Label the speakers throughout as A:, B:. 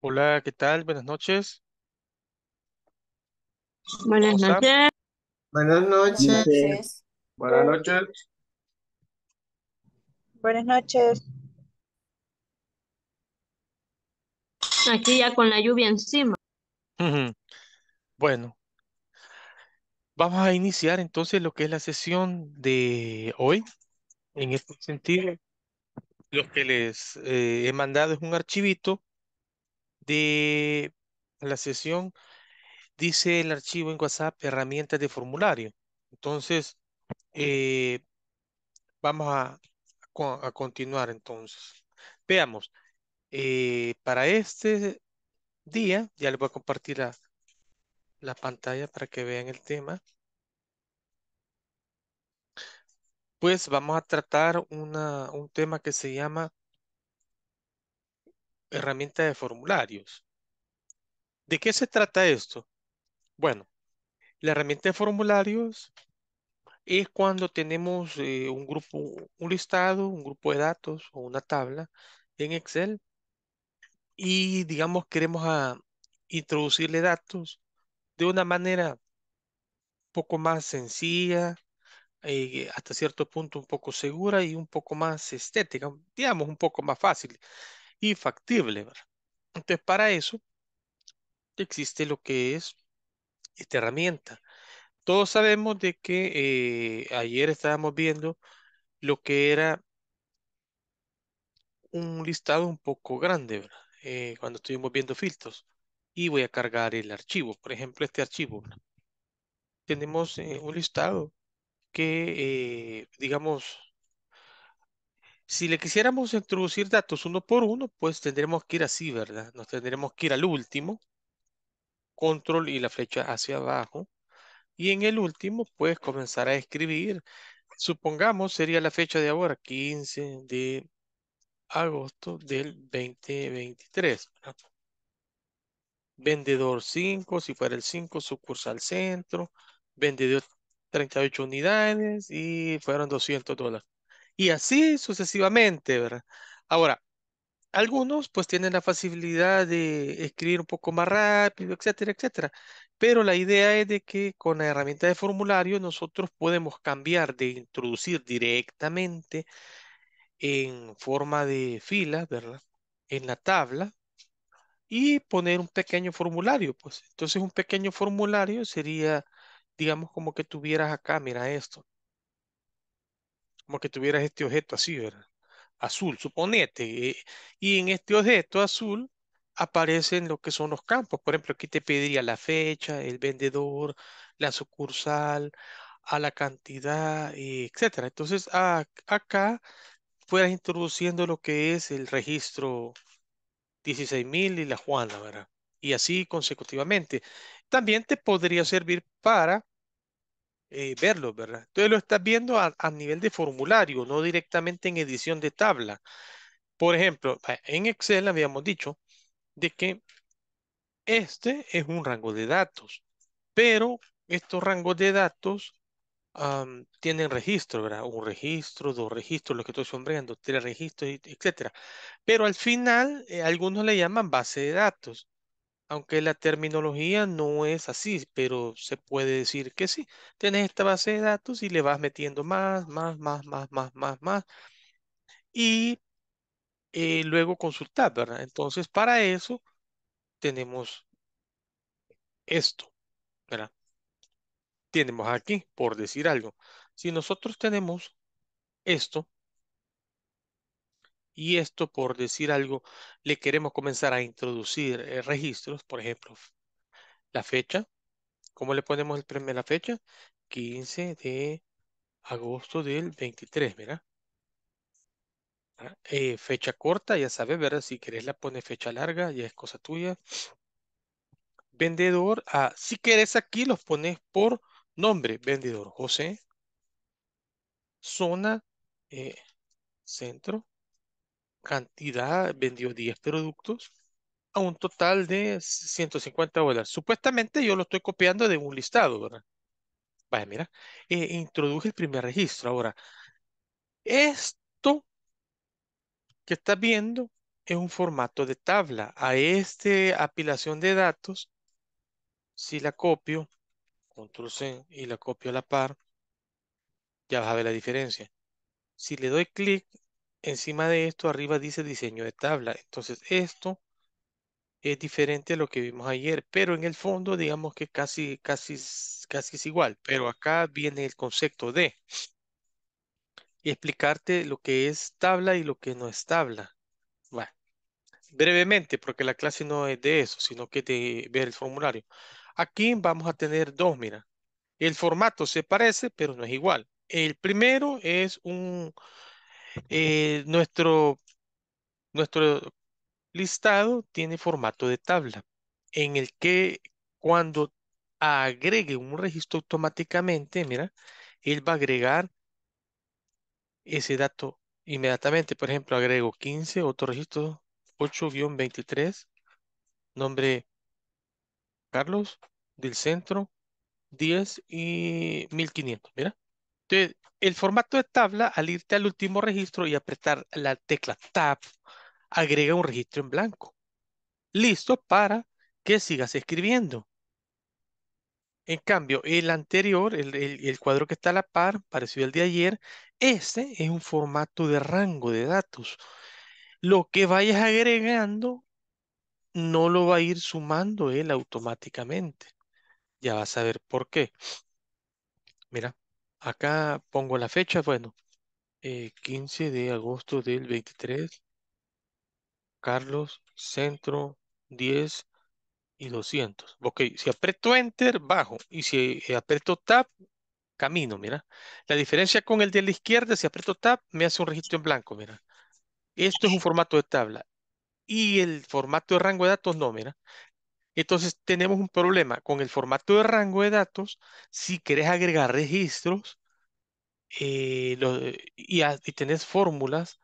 A: Hola, ¿qué tal? Buenas noches. Buenas noches. Buenas noches. Buenas noches. Buenas noches. Aquí ya con la lluvia encima. Bueno, vamos a iniciar entonces lo que es la sesión de hoy. En este sentido, lo que les eh, he mandado es un archivito de la sesión, dice el archivo en WhatsApp herramientas de formulario. Entonces, eh, vamos a, continuar entonces. Veamos, eh, para este día, ya les voy a compartir la, pantalla para que vean el tema. Pues vamos a tratar una, un tema que se llama herramienta de formularios. ¿De qué se trata esto? Bueno, la herramienta de formularios es cuando tenemos eh, un grupo, un listado, un grupo de datos o una tabla en Excel y digamos queremos a ah, introducirle datos de una manera un poco más sencilla, eh, hasta cierto punto un poco segura y un poco más estética, digamos un poco más fácil factible. Entonces, para eso existe lo que es esta herramienta. Todos sabemos de que eh, ayer estábamos viendo lo que era un listado un poco grande, eh, cuando estuvimos viendo filtros. Y voy a cargar el archivo, por ejemplo, este archivo. Tenemos eh, un listado que, digamos, si le quisiéramos introducir datos uno por uno, pues tendremos que ir así, ¿verdad? Nos tendremos que ir al último, control y la flecha hacia abajo. Y en el último, pues comenzar a escribir. Supongamos sería la fecha de ahora, 15 de agosto del 2023. Vendedor 5, si fuera el 5, sucursal centro. Vendedor 38 unidades y fueron 200 dólares. Y así sucesivamente, ¿verdad? Ahora, algunos pues tienen la facilidad de escribir un poco más rápido, etcétera, etcétera. Pero la idea es de que con la herramienta de formulario nosotros podemos cambiar de introducir directamente en forma de fila, ¿verdad? En la tabla y poner un pequeño formulario, pues. Entonces un pequeño formulario sería, digamos, como que tuvieras acá, mira esto como que tuvieras este objeto así, ¿verdad? Azul, suponete. Eh, y en este objeto azul aparecen lo que son los campos. Por ejemplo, aquí te pediría la fecha, el vendedor, la sucursal, a la cantidad, etc. Eh, etcétera. Entonces, acá fueras introduciendo lo que es el registro 16.000 y la Juana, ¿verdad? Y así consecutivamente. También te podría servir para eh, verlo, ¿verdad? Entonces lo estás viendo a, nivel de formulario, no directamente en edición de tabla. Por ejemplo, en Excel habíamos dicho de que este es un rango de datos, pero estos rangos de datos tienen registro, ¿verdad? Un registro, dos registros, los que estoy sombreando, tres registros, etcétera. Pero al final, eh, algunos le llaman base de datos aunque la terminología no es así, pero se puede decir que sí. Tienes esta base de datos y le vas metiendo más, más, más, más, más, más, más. Y eh, luego consultar, ¿verdad? Entonces, para eso tenemos esto, ¿verdad? Tenemos aquí, por decir algo, si nosotros tenemos esto, y esto, por decir algo, le queremos comenzar a introducir eh, registros, por ejemplo, la fecha. ¿Cómo le ponemos el primera la fecha? 15 de agosto del 23, ¿verdad? Ah, eh, fecha corta, ya sabes, ¿verdad? Si querés la pone fecha larga, ya es cosa tuya. Vendedor, ah, si querés aquí los pones por nombre, vendedor José, zona, eh, centro, cantidad, vendió 10 productos a un total de 150 dólares. Supuestamente yo lo estoy copiando de un listado, ¿verdad? Vaya, mira, eh, introduje el primer registro. Ahora, esto que estás viendo es un formato de tabla. A esta apilación de datos, si la copio, control C y la copio a la par, ya vas a ver la diferencia. Si le doy clic encima de esto, arriba dice diseño de tabla. Entonces, esto es diferente a lo que vimos ayer, pero en el fondo, digamos que casi, casi, casi es igual. Pero acá viene el concepto de explicarte lo que es tabla y lo que no es tabla. brevemente, porque la clase no es de eso, sino que de ver el formulario. Aquí vamos a tener dos, mira. El formato se parece, pero no es igual. El primero es un, eh, nuestro, nuestro listado tiene formato de tabla, en el que cuando agregue un registro automáticamente, mira, él va a agregar ese dato inmediatamente. Por ejemplo, agrego 15, otro registro, 8-23, nombre Carlos, del centro, 10 y 1500, mira. Entonces, el formato de tabla, al irte al último registro y apretar la tecla Tab, agrega un registro en blanco. Listo para que sigas escribiendo. En cambio, el anterior, el, cuadro que está a la par, parecido al de ayer, este es un formato de rango de datos. Lo que vayas agregando no lo va a ir sumando él automáticamente. Ya vas a ver por qué. Mira, Acá pongo la fecha, bueno, 15 eh, de agosto del 23, Carlos, centro, 10 y 200. Ok, si aprieto Enter, bajo. Y si eh, aprieto Tab, camino, mira. La diferencia con el de la izquierda, si aprieto Tab, me hace un registro en blanco, mira. Esto es un formato de tabla. Y el formato de rango de datos, no, mira. Entonces tenemos un problema con el formato de rango de datos. Si querés agregar registros eh, eh, y, tenés fórmulas,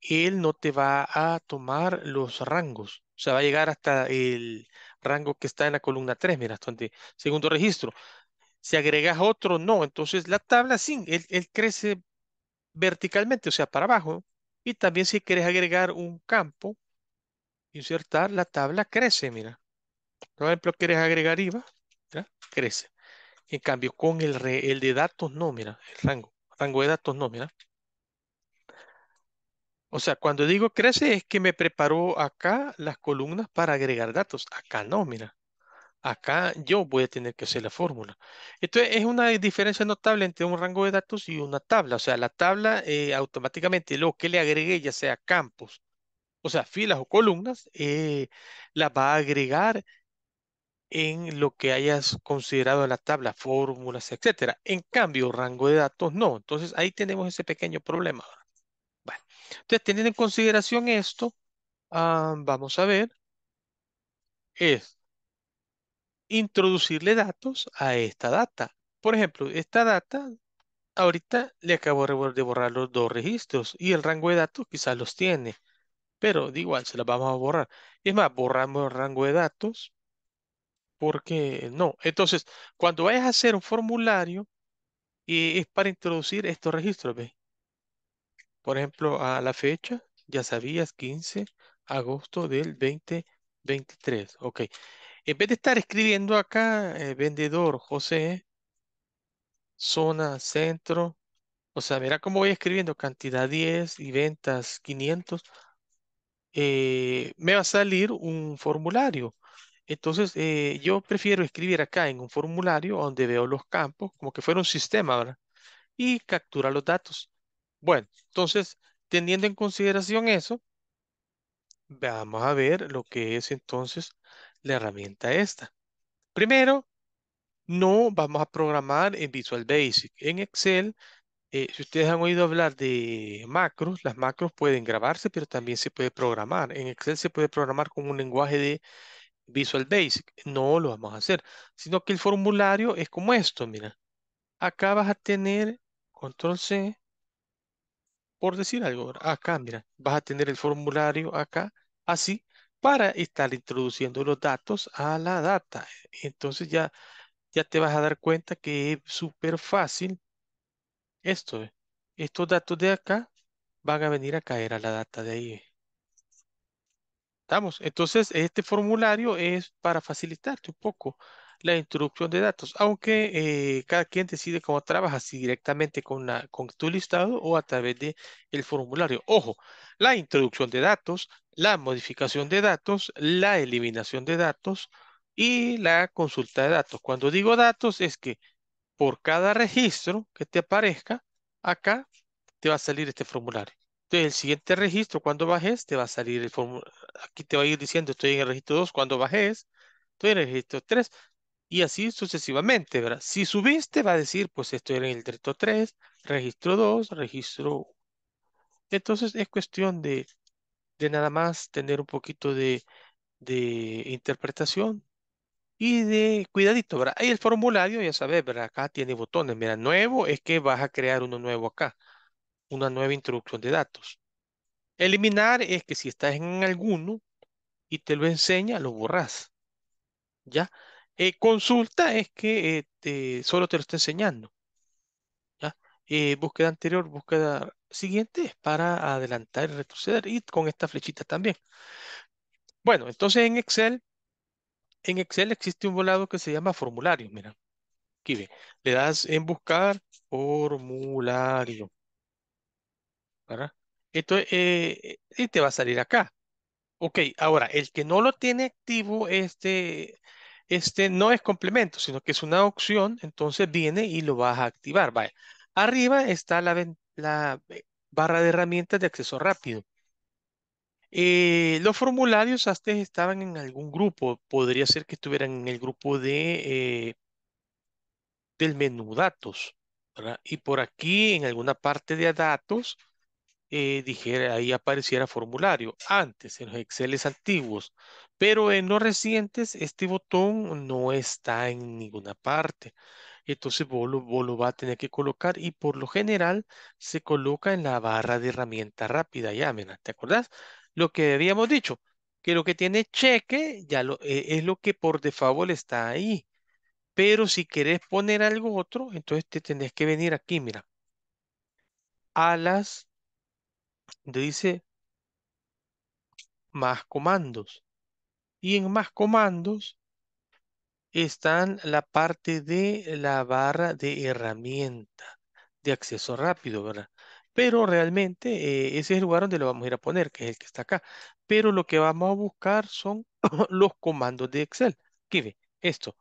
A: él no te va a tomar los rangos. O sea, va a llegar hasta el rango que está en la columna 3, mira, donde segundo registro. Si agregas otro, no. Entonces la tabla sí, él, crece verticalmente, o sea, para abajo. Y también si quieres agregar un campo, insertar, la tabla crece, mira. Por ejemplo, quieres agregar IVA, crece. En cambio, con el, de datos no, mira, el rango, rango de datos no, mira. O sea, cuando digo crece es que me preparó acá las columnas para agregar datos. Acá no, mira. Acá yo voy a tener que hacer la fórmula. Entonces, es una diferencia notable entre un rango de datos y una tabla. O sea, la tabla eh, automáticamente, lo que le agregue ya sea campos, o sea, filas o columnas, eh, la va a agregar en lo que hayas considerado en la tabla, fórmulas, etcétera. En cambio, rango de datos no. Entonces ahí tenemos ese pequeño problema. Entonces, teniendo en consideración esto, ah, vamos a ver, es introducirle datos a esta data. Por ejemplo, esta data, ahorita le acabo de borrar los dos registros y el rango de datos quizás los tiene, pero de igual se los vamos a borrar. Es más, borramos el rango de datos porque no. Entonces, cuando vayas a hacer un formulario, y eh, es para introducir estos registros, Por ejemplo, a la fecha, ya sabías, 15 agosto del 2023. Ok. En vez de estar escribiendo acá, eh, vendedor José, zona, centro, o sea, mira cómo voy escribiendo cantidad 10 y ventas 500. Eh, me va a salir un formulario entonces, eh, yo prefiero escribir acá en un formulario donde veo los campos, como que fuera un sistema, ¿verdad? Y captura los datos. Bueno, entonces, teniendo en consideración eso, vamos a ver lo que es entonces la herramienta esta. Primero, no vamos a programar en Visual Basic. En Excel, eh, si ustedes han oído hablar de macros, las macros pueden grabarse, pero también se puede programar. En Excel se puede programar con un lenguaje de Visual Basic. No lo vamos a hacer, sino que el formulario es como esto, mira. Acá vas a tener control C, por decir algo, acá, mira, vas a tener el formulario acá, así, para estar introduciendo los datos a la data. Entonces ya, ya te vas a dar cuenta que es súper fácil esto. ¿eh? Estos datos de acá van a venir a caer a la data de ahí. ¿eh? Entonces, este formulario es para facilitarte un poco la introducción de datos, aunque eh, cada quien decide cómo trabaja, si directamente con, tu listado o a través del el formulario. Ojo, la introducción de datos, la modificación de datos, la eliminación de datos y la consulta de datos. Cuando digo datos es que por cada registro que te aparezca, acá te va a salir este formulario. Entonces, el siguiente registro, cuando bajes, te va a salir el formulario. Aquí te va a ir diciendo, estoy en el registro 2, cuando bajes, estoy en el registro 3. Y así sucesivamente, ¿verdad? Si subiste, va a decir, pues estoy en el registro 3, registro 2, registro... Entonces, es cuestión de, de nada más tener un poquito de, de interpretación y de cuidadito, ¿verdad? Ahí el formulario, ya sabes, ¿verdad? Acá tiene botones. Mira, nuevo es que vas a crear uno nuevo acá una nueva introducción de datos. Eliminar es que si estás en alguno y te lo enseña, lo borras. ¿Ya? Eh, consulta es que eh, solo te lo está enseñando. ¿Ya? Eh, búsqueda anterior, búsqueda siguiente es para adelantar y retroceder y con esta flechita también. Bueno, entonces en Excel, en Excel existe un volado que se llama formulario. Mira, aquí ve, le das en buscar formulario. ¿verdad? Esto, eh, va a salir acá. Ok, ahora, el que no lo tiene activo, este, este no es complemento, sino que es una opción, entonces viene y lo vas a activar. Arriba está la, eh, barra de herramientas de acceso rápido. Eh, los formularios antes estaban en algún grupo, podría ser que estuvieran en el grupo de, del menú datos, Y por aquí, en alguna parte de datos, eh, dijera, ahí apareciera formulario. Antes, en los Exceles antiguos, pero en los recientes, este botón no está en ninguna parte. Entonces vos lo, va a tener que colocar y por lo general se coloca en la barra de herramienta rápida. Ya, mira, ¿te acordás? Lo que habíamos dicho, que lo que tiene cheque ya lo, e, es lo que por default está ahí. Pero si querés poner algo otro, entonces te tenés que venir aquí, mira, a las dice más comandos. Y en más comandos están la parte de la barra de herramienta de acceso rápido, ¿verdad? Pero realmente eh, ese es el lugar donde lo vamos a ir a poner, que es el que está acá. Pero lo que vamos a buscar son los comandos de Excel. ¿Qué ve? Esto.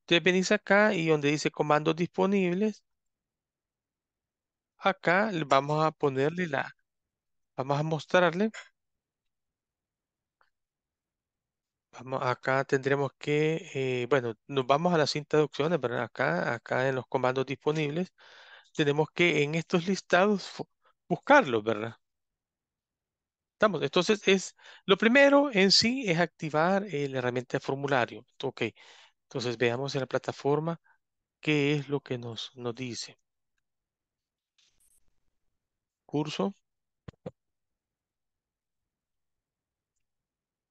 A: Entonces venís acá y donde dice comandos disponibles, acá vamos a ponerle la, Vamos a mostrarle. Vamos, acá tendremos que, eh, bueno, nos vamos a las introducciones, ¿verdad? Acá, acá en los comandos disponibles, tenemos que en estos listados buscarlos, ¿verdad? Estamos, entonces es, lo primero en sí es activar eh, la herramienta de formulario. Ok, entonces veamos en la plataforma qué es lo que nos, nos dice. Curso.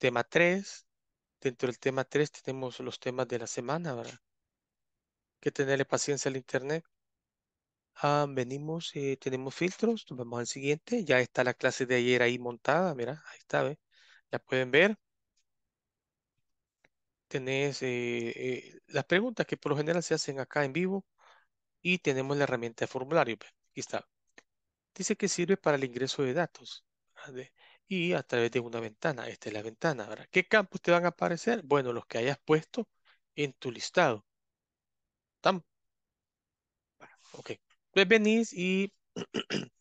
A: tema 3. Dentro del tema 3 tenemos los temas de la semana, ¿verdad? Que tenerle paciencia al internet. Ah, venimos, eh, tenemos filtros, vamos al siguiente. Ya está la clase de ayer ahí montada, mira, ahí está, ¿ve? Ya pueden ver. Tenés eh, eh, las preguntas que por lo general se hacen acá en vivo y tenemos la herramienta de formulario, Aquí está. Dice que sirve para el ingreso de datos. ¿verdad? y a través de una ventana. Esta es la ventana. ¿qué campos te van a aparecer? Bueno, los que hayas puesto en tu listado. ¿Tan? Ok. Pues venís y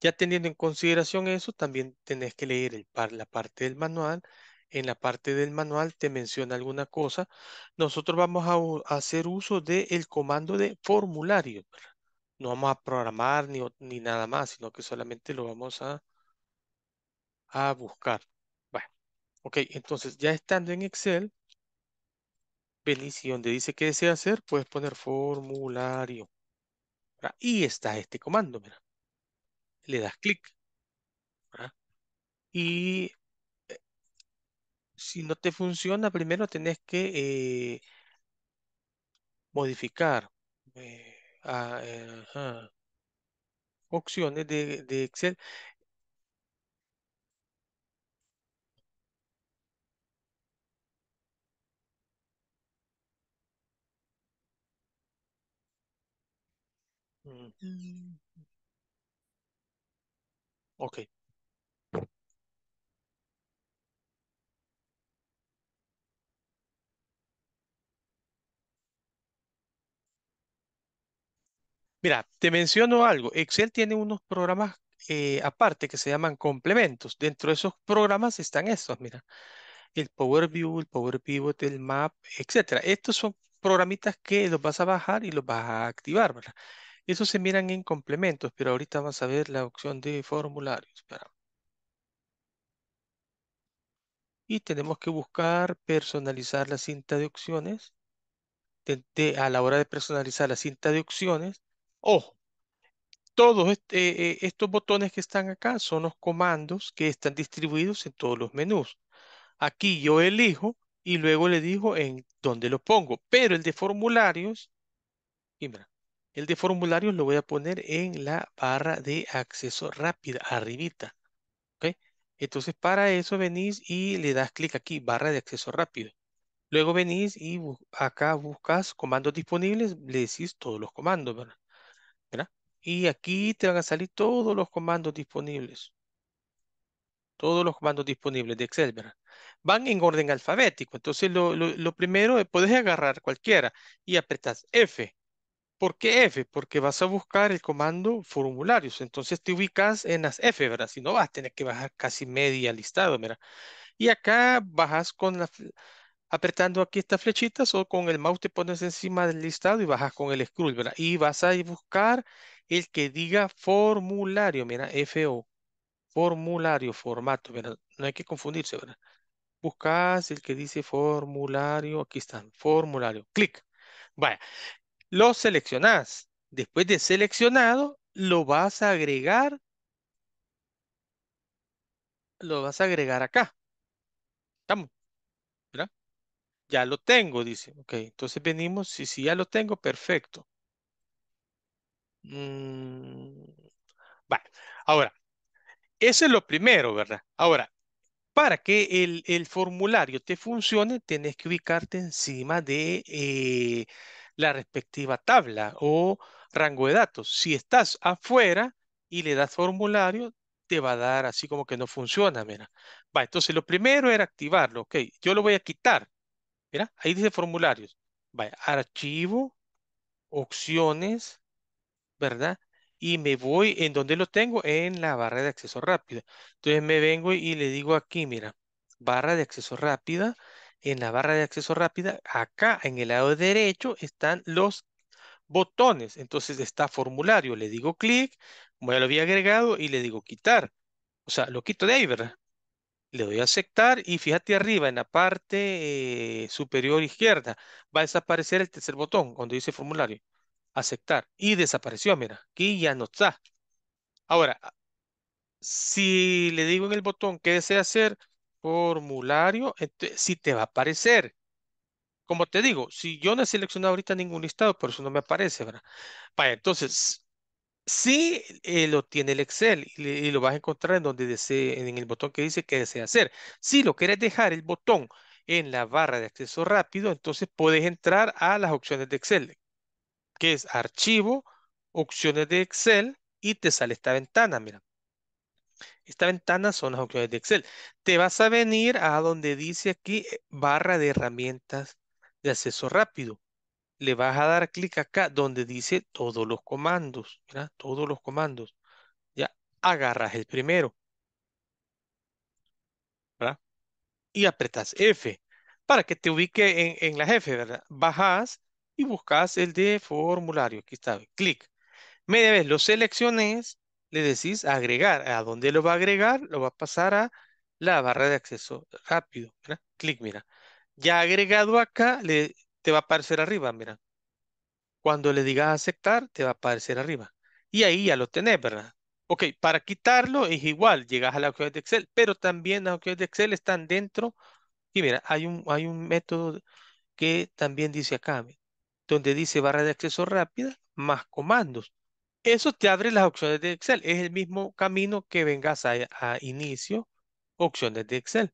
A: ya teniendo en consideración eso, también tenés que leer el la parte del manual. En la parte del manual te menciona alguna cosa. Nosotros vamos a, hacer uso del comando de formulario. No vamos a programar ni, ni nada más, sino que solamente lo vamos a a buscar. Bueno, ok, entonces ya estando en Excel, venís y donde dice que desea hacer, puedes poner formulario. Y está este comando, mira. Le das clic. Y eh, si no te funciona, primero tenés que eh, modificar eh, a, opciones de, de Excel Mm. Mm. Ok. Mira, te menciono algo. Excel tiene unos programas eh, aparte que se llaman complementos. Dentro de esos programas están estos, mira. El Power View, el Power Pivot, el Map, etcétera. Estos son programitas que los vas a bajar y los vas a activar, ¿verdad? Eso se miran en complementos, pero ahorita vamos a ver la opción de formularios. Y tenemos que buscar personalizar la cinta de opciones. a la hora de personalizar la cinta de opciones, ojo, todos este, eh, estos botones que están acá son los comandos que están distribuidos en todos los menús. Aquí yo elijo y luego le digo en dónde lo pongo, pero el de formularios, y mira, el de formularios lo voy a poner en la barra de acceso rápido arribita. Entonces para eso venís y le das clic aquí, barra de acceso rápido. Luego venís y acá buscas comandos disponibles, le decís todos los comandos, ¿verdad? ¿verdad? Y aquí te van a salir todos los comandos disponibles. Todos los comandos disponibles de Excel, ¿verdad? Van en orden alfabético. Entonces, lo, lo primero, eh, puedes agarrar cualquiera y apretas F ¿Por qué F? Porque vas a buscar el comando formularios. Entonces te ubicas en las F, ¿verdad? Si no, vas a tener que bajar casi media listado, mira. Y acá bajas con la, apretando aquí estas flechitas o con el mouse te pones encima del listado y bajas con el scroll, ¿verdad? Y vas a buscar el que diga formulario, mira, o Formulario, formato, ¿verdad? No hay que confundirse, ¿verdad? Buscas el que dice formulario, aquí están, formulario, clic. Vaya, lo seleccionás. Después de seleccionado, lo vas a agregar. Lo vas a agregar acá. Estamos. ¿Verdad? Ya lo tengo, dice. Ok, entonces venimos. Si sí, sí, ya lo tengo, perfecto. Mm, vale. Ahora, eso es lo primero, ¿verdad? Ahora, para que el, el formulario te funcione, tenés que ubicarte encima de... Eh, la respectiva tabla o rango de datos. Si estás afuera y le das formulario, te va a dar así como que no funciona, mira. Va, entonces lo primero era activarlo, ok, yo lo voy a quitar. Mira, ahí dice formularios. Vaya, archivo, opciones, ¿verdad? Y me voy, ¿en dónde lo tengo? En la barra de acceso rápido. Entonces me vengo y le digo aquí, mira, barra de acceso rápida en la barra de acceso rápida, acá en el lado derecho están los botones. Entonces está formulario, le digo clic, como ya lo había agregado y le digo quitar. O sea, lo quito de ahí, ¿verdad? Le doy a aceptar y fíjate arriba en la parte eh, superior izquierda va a desaparecer el tercer botón donde dice formulario. Aceptar. Y desapareció, mira, aquí ya no está. Ahora, si le digo en el botón ¿qué desea hacer, formulario, si te va a aparecer. Como te digo, si yo no he seleccionado ahorita ningún listado, por eso no me aparece, ¿verdad? Vale, entonces, si eh, lo tiene el Excel y, lo vas a encontrar en donde en el botón que dice que desea hacer. Si lo quieres dejar el botón en la barra de acceso rápido, entonces puedes entrar a las opciones de Excel, que es archivo, opciones de Excel, y te sale esta ventana, mira. Esta ventana son las opciones de Excel. Te vas a venir a donde dice aquí eh, barra de herramientas de acceso rápido. Le vas a dar clic acá donde dice todos los comandos. todos los comandos. Ya agarras el primero. Y apretas F para que te ubique en, en la F, Bajas y buscas el de formulario. Aquí está. Clic. Media vez lo selecciones, le decís agregar. ¿A dónde lo va a agregar? Lo va a pasar a la barra de acceso rápido. clic, mira. Ya agregado acá, le, te va a aparecer arriba, mira. Cuando le digas aceptar, te va a aparecer arriba. Y ahí ya lo tenés, ¿verdad? Ok, para quitarlo es igual, llegas a la hoja de Excel, pero también las hojas de Excel están dentro. Y mira, hay un, hay un método que también dice acá, donde dice barra de acceso rápida más comandos. Eso te abre las opciones de Excel. Es el mismo camino que vengas a, inicio, opciones de Excel.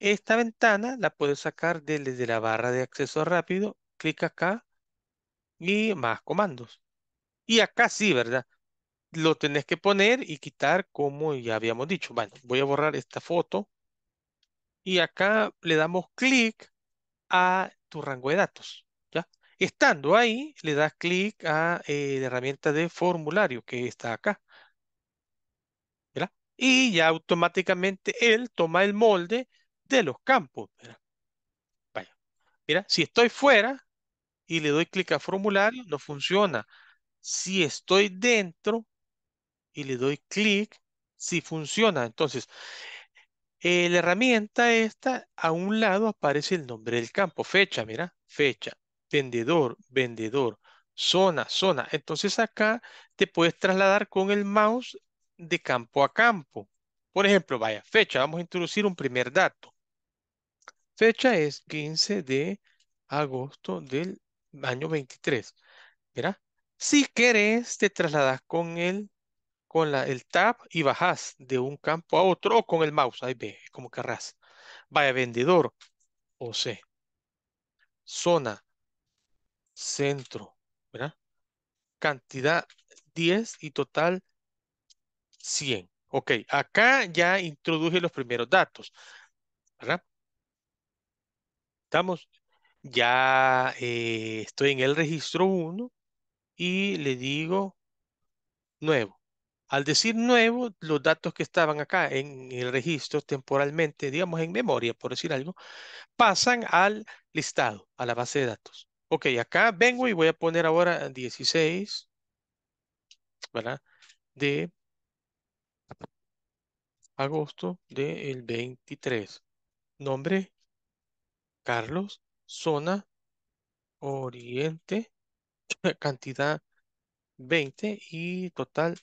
A: Esta ventana la puedes sacar desde, la barra de acceso rápido. Clic acá y más comandos. Y acá sí, ¿verdad? Lo tenés que poner y quitar como ya habíamos dicho. Bueno, voy a borrar esta foto. Y acá le damos clic a tu rango de datos. ¿ya? Estando ahí, le das clic a eh, la herramienta de formulario que está acá. Y ya automáticamente él toma el molde de los campos. Vaya. Mira, si estoy fuera y le doy clic a formulario, no funciona. Si estoy dentro y le doy clic, sí funciona. Entonces, eh, la herramienta esta, a un lado aparece el nombre del campo, fecha, mira, fecha vendedor, vendedor, zona, zona. Entonces acá te puedes trasladar con el mouse de campo a campo. Por ejemplo, vaya, fecha. Vamos a introducir un primer dato. Fecha es 15 de agosto del año 23. Mira, si querés, te trasladas con el, con la, el tab y bajas de un campo a otro o con el mouse. Ahí ve, como querrás. Vaya vendedor, o C. Zona, centro, ¿verdad? Cantidad 10 y total 100. Ok, acá ya introduje los primeros datos, ¿verdad? Estamos, ya eh, estoy en el registro 1 y le digo nuevo. Al decir nuevo, los datos que estaban acá en el registro temporalmente, digamos en memoria, por decir algo, pasan al listado, a la base de datos. Ok, acá vengo y voy a poner ahora 16, ¿verdad? De agosto del 23. Nombre, Carlos, zona, oriente, cantidad 20 y total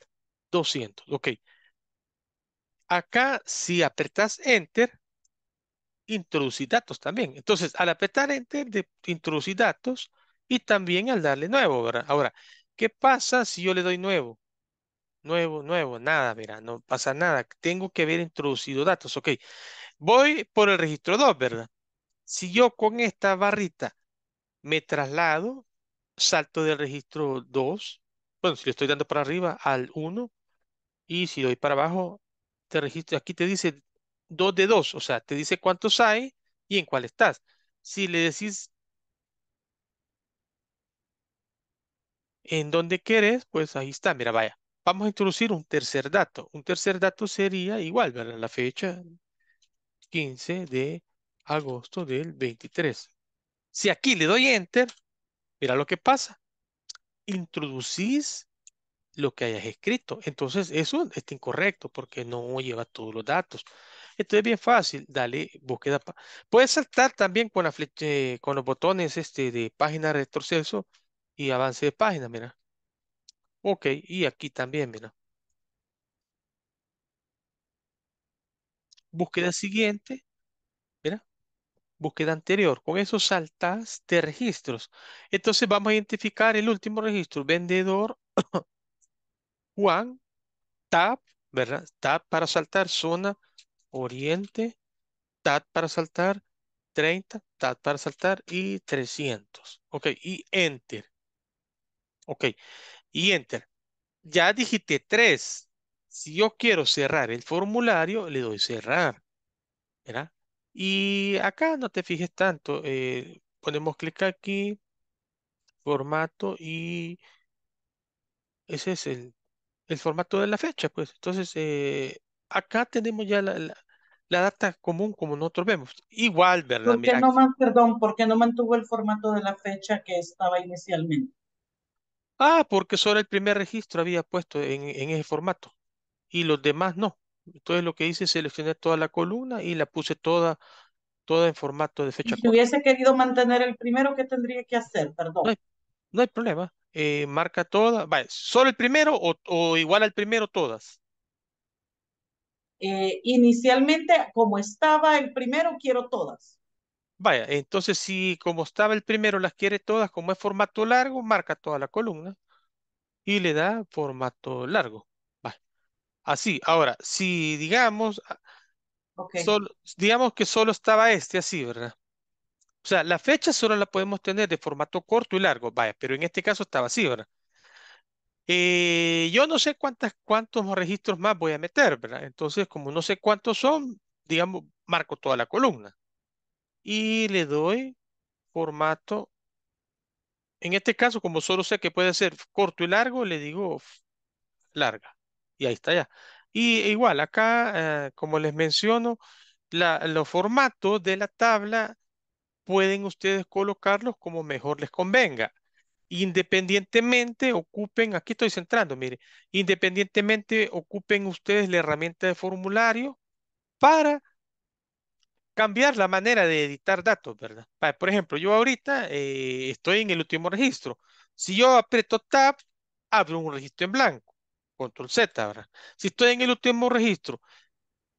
A: 200. Ok. Acá si apretas Enter, introducir datos también. Entonces, al apretar Enter, de, introducir datos y también al darle nuevo, ¿verdad? Ahora, ¿qué pasa si yo le doy nuevo? Nuevo, nuevo, nada, verá, no pasa nada. Tengo que haber introducido datos, ok. Voy por el registro 2, ¿verdad? Si yo con esta barrita me traslado, salto del registro 2, bueno, si le estoy dando para arriba al 1, y si doy para abajo, te registro, aquí te dice dos de dos, o sea, te dice cuántos hay y en cuál estás. Si le decís en dónde querés, pues ahí está, mira, vaya. Vamos a introducir un tercer dato. Un tercer dato sería igual, ¿verdad? La fecha 15 de agosto del 23. Si aquí le doy enter, mira lo que pasa. Introducís lo que hayas escrito. Entonces, eso está incorrecto porque no lleva todos los datos. Esto es bien fácil. Dale, búsqueda. Puedes saltar también con, la con los botones este de página retroceso y avance de página, mira. Ok, y aquí también, mira. Búsqueda siguiente. Mira. Búsqueda anterior. Con eso saltas de registros. Entonces vamos a identificar el último registro. Vendedor Juan. Tab, ¿verdad? Tab para saltar zona oriente, TAT para saltar, 30, TAT para saltar y 300. Ok, y enter. Ok, y enter. Ya dijiste 3. Si yo quiero cerrar el formulario, le doy cerrar. ¿verdad? Y acá no te fijes tanto. Eh, ponemos clic aquí, formato y ese es el, formato de la fecha. Pues entonces eh, acá tenemos ya la, la data común como nosotros vemos. Igual, ¿verdad? no perdón, porque no mantuvo el formato de la fecha que estaba inicialmente? Ah, porque solo el primer registro había puesto en, ese formato y los demás no. Entonces lo que hice es seleccionar toda la columna y la puse toda, toda en formato de fecha. Si hubiese querido mantener el primero, ¿qué tendría que hacer? Perdón. No hay, problema. Eh, marca todas, vale, solo el primero o, o igual al primero todas. Eh, inicialmente, como estaba el primero, quiero todas. Vaya, entonces si como estaba el primero las quiere todas, como es formato largo, marca toda la columna y le da formato largo. Vaya. Así, ahora, si digamos, ah, digamos que solo estaba este así, ¿verdad? O sea, la fecha solo la podemos tener de formato corto y largo, vaya, pero en este caso estaba así, ¿verdad? Eh, yo no sé cuántas, cuántos registros más voy a meter, ¿verdad? Entonces, como no sé cuántos son, digamos, marco toda la columna. Y le doy formato. En este caso, como solo sé que puede ser corto y largo, le digo larga. Y ahí está ya. Y e igual, acá, eh, como les menciono, los formatos de la tabla pueden ustedes colocarlos como mejor les convenga. Independientemente ocupen, aquí estoy centrando, mire, independientemente ocupen ustedes la herramienta de formulario para cambiar la manera de editar datos, ¿verdad? Por ejemplo, yo ahorita eh, estoy en el último registro. Si yo aprieto Tab, abro un registro en blanco, Control Z, ¿verdad? Si estoy en el último registro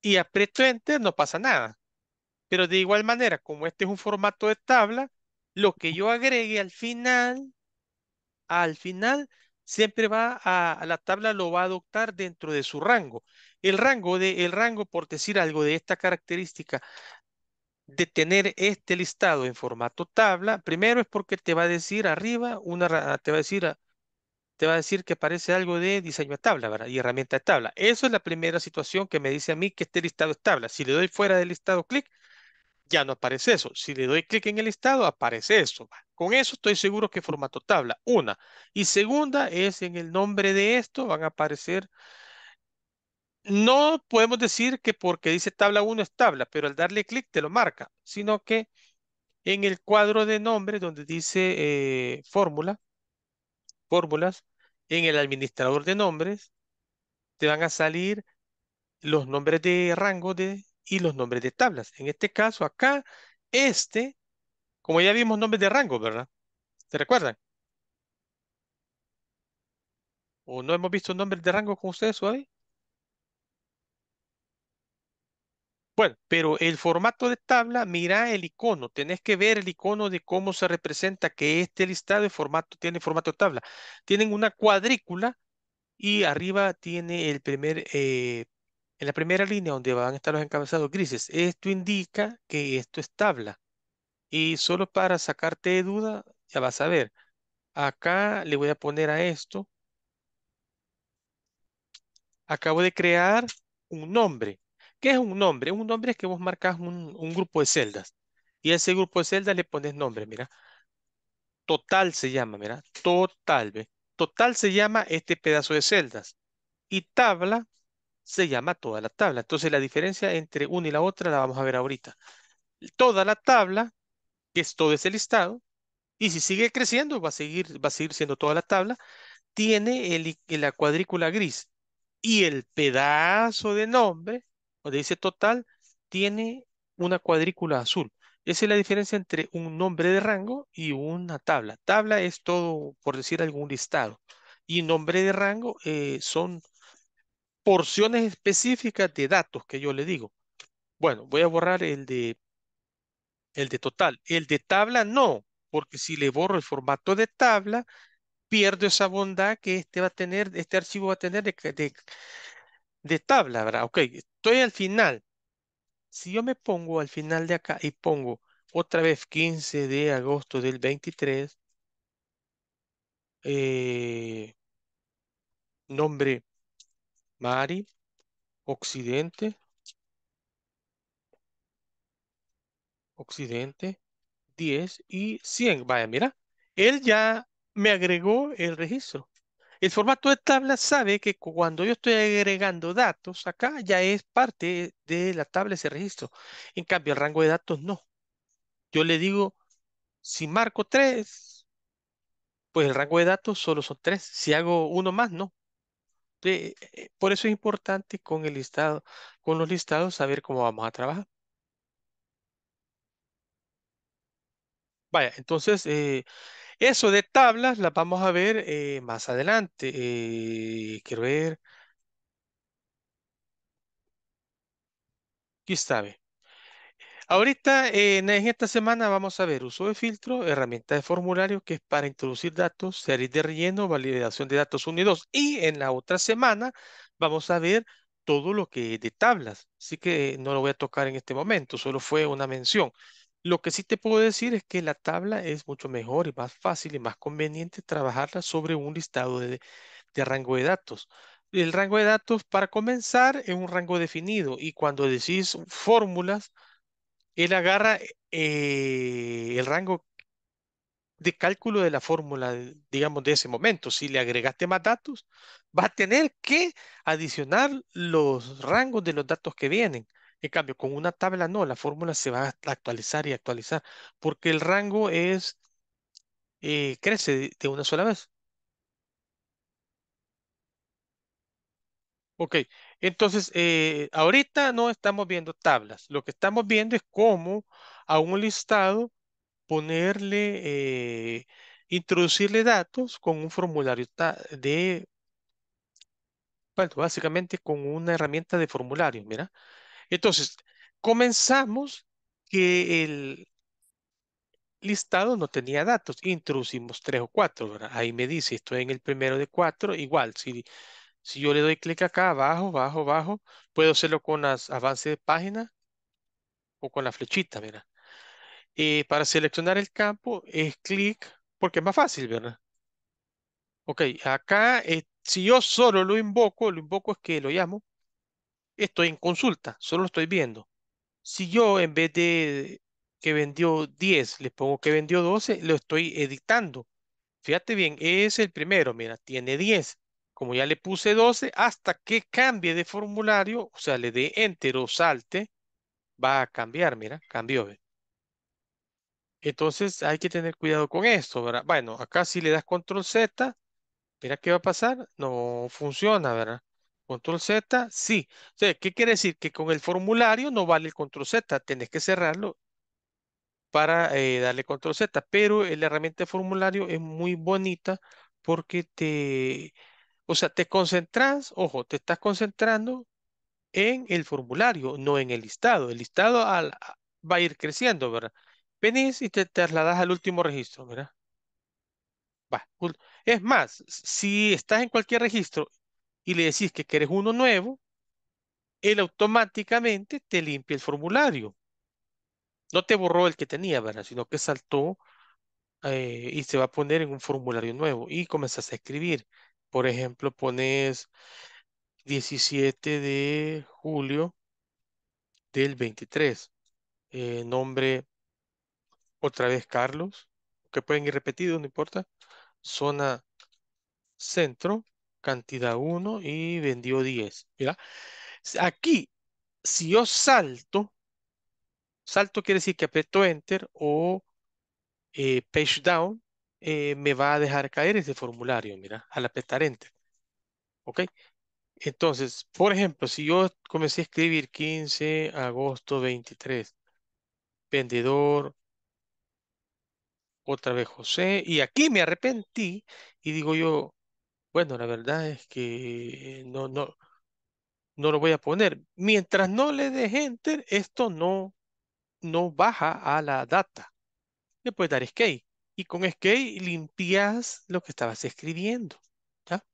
A: y aprieto Enter, no pasa nada. Pero de igual manera, como este es un formato de tabla, lo que yo agregue al final al final siempre va a, la tabla lo va a adoptar dentro de su rango. El rango de el rango por decir algo de esta característica de tener este listado en formato tabla, primero es porque te va a decir arriba una te va a decir te va a decir que aparece algo de diseño de tabla y herramienta de tabla. Eso es la primera situación que me dice a mí que este listado es tabla. Si le doy fuera del listado clic, ya no aparece eso. Si le doy clic en el listado, aparece eso. Con eso estoy seguro que formato tabla, una. Y segunda es en el nombre de esto van a aparecer... No podemos decir que porque dice tabla 1 es tabla, pero al darle clic te lo marca, sino que en el cuadro de nombres donde dice eh, fórmula, fórmulas, en el administrador de nombres, te van a salir los nombres de rango de y los nombres de tablas. En este caso acá, este, como ya vimos nombres de rango, ¿verdad? ¿Se recuerdan? ¿O no hemos visto nombres de rango con ustedes hoy? Bueno, pero el formato de tabla, mira el icono. Tenés que ver el icono de cómo se representa que este listado de formato tiene formato de tabla. Tienen una cuadrícula y arriba tiene el primer eh, la primera línea donde van a estar los encabezados grises. Esto indica que esto es tabla. Y solo para sacarte de duda, ya vas a ver. Acá le voy a poner a esto. Acabo de crear un nombre. ¿Qué es un nombre? Un nombre es que vos marcas un, grupo de celdas. Y a ese grupo de celdas le pones nombre, mira. Total se llama, mira. Total, ¿ve? Total se llama este pedazo de celdas. Y tabla se llama toda la tabla. Entonces la diferencia entre una y la otra la vamos a ver ahorita. Toda la tabla, que es todo ese listado, y si sigue creciendo, va a seguir, va a seguir siendo toda la tabla, tiene el, la cuadrícula gris. Y el pedazo de nombre, donde dice total, tiene una cuadrícula azul. Esa es la diferencia entre un nombre de rango y una tabla. Tabla es todo, por decir algún listado. Y nombre de rango eh, son porciones específicas de datos que yo le digo. Bueno, voy a borrar el de, el de total. El de tabla no, porque si le borro el formato de tabla, pierdo esa bondad que este va a tener, este archivo va a tener de, tabla, ¿verdad? Ok, estoy al final. Si yo me pongo al final de acá y pongo otra vez 15 de agosto del 23, eh, nombre Mari, Occidente, Occidente, 10 y 100. Vaya, mira, él ya me agregó el registro. El formato de tabla sabe que cuando yo estoy agregando datos, acá ya es parte de la tabla ese registro. En cambio, el rango de datos no. Yo le digo, si marco 3, pues el rango de datos solo son 3. Si hago uno más, no. Eh, por eso es importante con el listado, con los listados saber cómo vamos a trabajar. Vaya, entonces, eh, eso de tablas las vamos a ver eh, más adelante. quiero ver. Aquí está, Ahorita, en esta semana vamos a ver uso de filtro, herramienta de formulario que es para introducir datos, series de relleno, validación de datos 1 y 2. Y en la otra semana vamos a ver todo lo que de tablas. Así que no lo voy a tocar en este momento, solo fue una mención. Lo que sí te puedo decir es que la tabla es mucho mejor y más fácil y más conveniente trabajarla sobre un listado de rango de datos el rango de datos para comenzar es un rango definido y cuando decís fórmulas él agarra eh, el rango de cálculo de la fórmula, digamos, de ese momento. Si le agregaste más datos, va a tener que adicionar los rangos de los datos que vienen. En cambio, con una tabla no, la fórmula se va a actualizar y actualizar, porque el rango es eh, crece de una sola vez. Ok, entonces, eh, ahorita no estamos viendo tablas, lo que estamos viendo es cómo a un listado ponerle, eh, introducirle datos con un formulario de, bueno, básicamente con una herramienta de formulario, mira. Entonces, comenzamos que el listado no tenía datos, introducimos tres o cuatro, ¿verdad? Ahí me dice, estoy en el primero de cuatro, igual, si si yo le doy clic acá, abajo, abajo, abajo, puedo hacerlo con las avances de página o con la flechita, mira. Eh, para seleccionar el campo es clic, porque es más fácil, ¿verdad? Ok, acá, eh, si yo solo lo invoco, lo invoco es que lo llamo, estoy en consulta, solo lo estoy viendo. Si yo en vez de que vendió 10, le pongo que vendió 12, lo estoy editando. Fíjate bien, es el primero, mira, tiene 10 como ya le puse 12, hasta que cambie de formulario, o sea, le dé enter o salte, va a cambiar, mira, cambió. Entonces hay que tener cuidado con esto, ¿verdad? Bueno, acá si le das control Z, mira qué va a pasar, no funciona, ¿verdad? Control Z, sí. O sea, ¿qué quiere decir? Que con el formulario no vale el control Z, tenés que cerrarlo para eh, darle control Z, pero eh, la herramienta de formulario es muy bonita porque te o sea, te concentras, ojo, te estás concentrando en el formulario, no en el listado. El listado va a ir creciendo, ¿verdad? Venís y te trasladas al último registro, ¿verdad? Es más, si estás en cualquier registro y le decís que querés uno nuevo, él automáticamente te limpia el formulario. No te borró el que tenía, ¿verdad? Sino que saltó eh, y se va a poner en un formulario nuevo y comenzás a escribir. Por ejemplo, pones 17 de julio del 23. Eh, nombre, otra vez Carlos, que pueden ir repetidos, no importa. Zona centro, cantidad 1 y vendió 10. Mira, aquí, si yo salto, salto quiere decir que aprieto enter o eh, page down, eh, me va a dejar caer ese formulario, mira, al apretar Enter. ¿Ok? Entonces, por ejemplo, si yo comencé a escribir 15 agosto 23, vendedor, otra vez José, y aquí me arrepentí y digo yo, bueno, la verdad es que eh, no, no, no lo voy a poner. Mientras no le deje enter, esto no, no baja a la data. Le puede dar escape y con escape limpias lo que estabas escribiendo. ¿ya?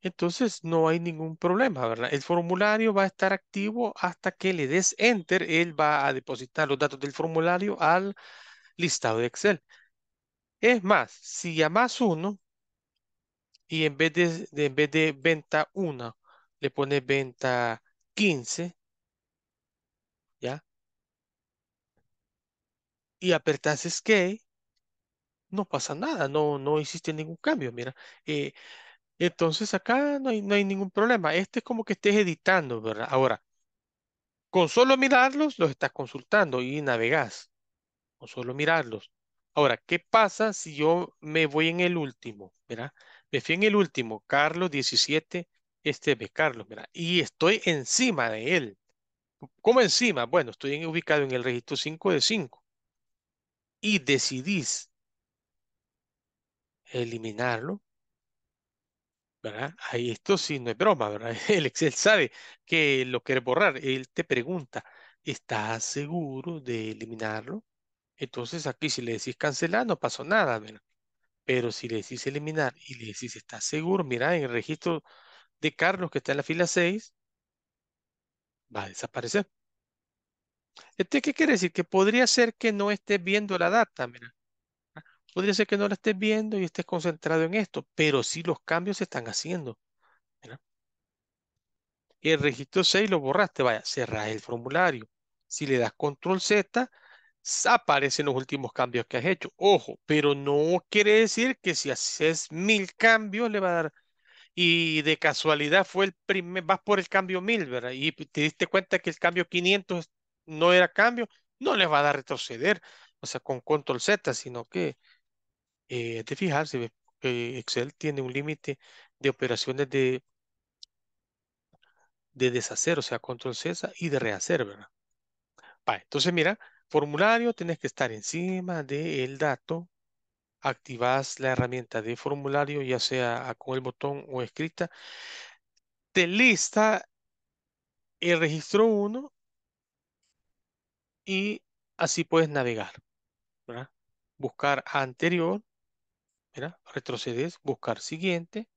A: Entonces no hay ningún problema, ¿verdad? El formulario va a estar activo hasta que le des enter. Él va a depositar los datos del formulario al listado de Excel. Es más, si llamas uno y en vez de, vez de venta 1 le pones venta 15, ¿ya? Y apretas escape no pasa nada, no, no ningún cambio, mira. Eh, entonces acá no hay, ningún problema. Este es como que estés editando, ¿verdad? Ahora, con solo mirarlos, los estás consultando y navegas. Con solo mirarlos. Ahora, ¿qué pasa si yo me voy en el último? verdad me fui en el último, Carlos 17, este es Carlos, mira, y estoy encima de él. ¿Cómo encima? Bueno, estoy ubicado en el registro 5 de 5. Y decidís eliminarlo. ¿verdad? Ahí esto sí no es broma, ¿verdad? El Excel sabe que lo quiere borrar. Él te pregunta, ¿estás seguro de eliminarlo? Entonces aquí si le decís cancelar no pasó nada, ¿verdad? Pero si le decís eliminar y le decís ¿estás seguro? Mira, en el registro de Carlos que está en la fila 6, va a desaparecer. ¿Este ¿qué quiere decir? Que podría ser que no estés viendo la data, mira. Podría ser que no la estés viendo y estés concentrado en esto, pero sí los cambios se están haciendo. Y el registro 6 lo borraste, vaya, cerrás el formulario. Si le das control Z, aparecen los últimos cambios que has hecho. Ojo, pero no quiere decir que si haces mil cambios le va a dar. Y de casualidad fue el primer, vas por el cambio mil, ¿verdad? Y te diste cuenta que el cambio 500 no era cambio, no le va a dar retroceder, o sea, con control Z, sino que de eh, fijarse Excel tiene un límite de operaciones de, de deshacer, o sea, control cesa y de rehacer, ¿verdad? entonces mira, formulario, tienes que estar encima del dato, activas la herramienta de formulario, ya sea con el botón o escrita, te lista el registro 1 y así puedes navegar, ¿verdad? Buscar anterior, Mira, retrocedes, buscar siguiente.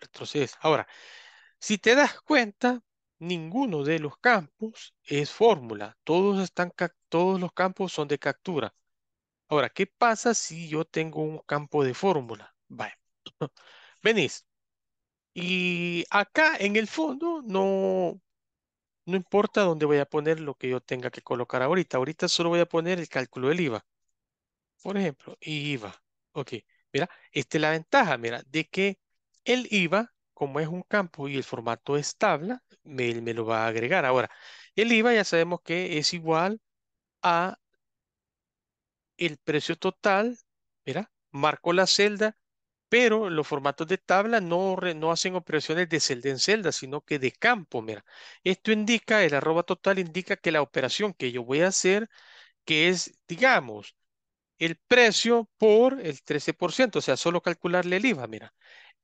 A: Retrocedes. Ahora, si te das cuenta, ninguno de los campos es fórmula. Todos, están, todos los campos son de captura. Ahora, ¿qué pasa si yo tengo un campo de fórmula? Venís. Y acá en el fondo no, no importa dónde voy a poner lo que yo tenga que colocar ahorita. Ahorita solo voy a poner el cálculo del IVA. Por ejemplo, IVA. Ok, mira, esta es la ventaja, mira, de que el IVA, como es un campo y el formato es tabla, me, me lo va a agregar. Ahora, el IVA ya sabemos que es igual a el precio total, mira, marco la celda, pero los formatos de tabla no, no hacen operaciones de celda en celda, sino que de campo, mira. Esto indica, el arroba total indica que la operación que yo voy a hacer, que es, digamos, el precio por el 13%, o sea, solo calcularle el IVA, mira.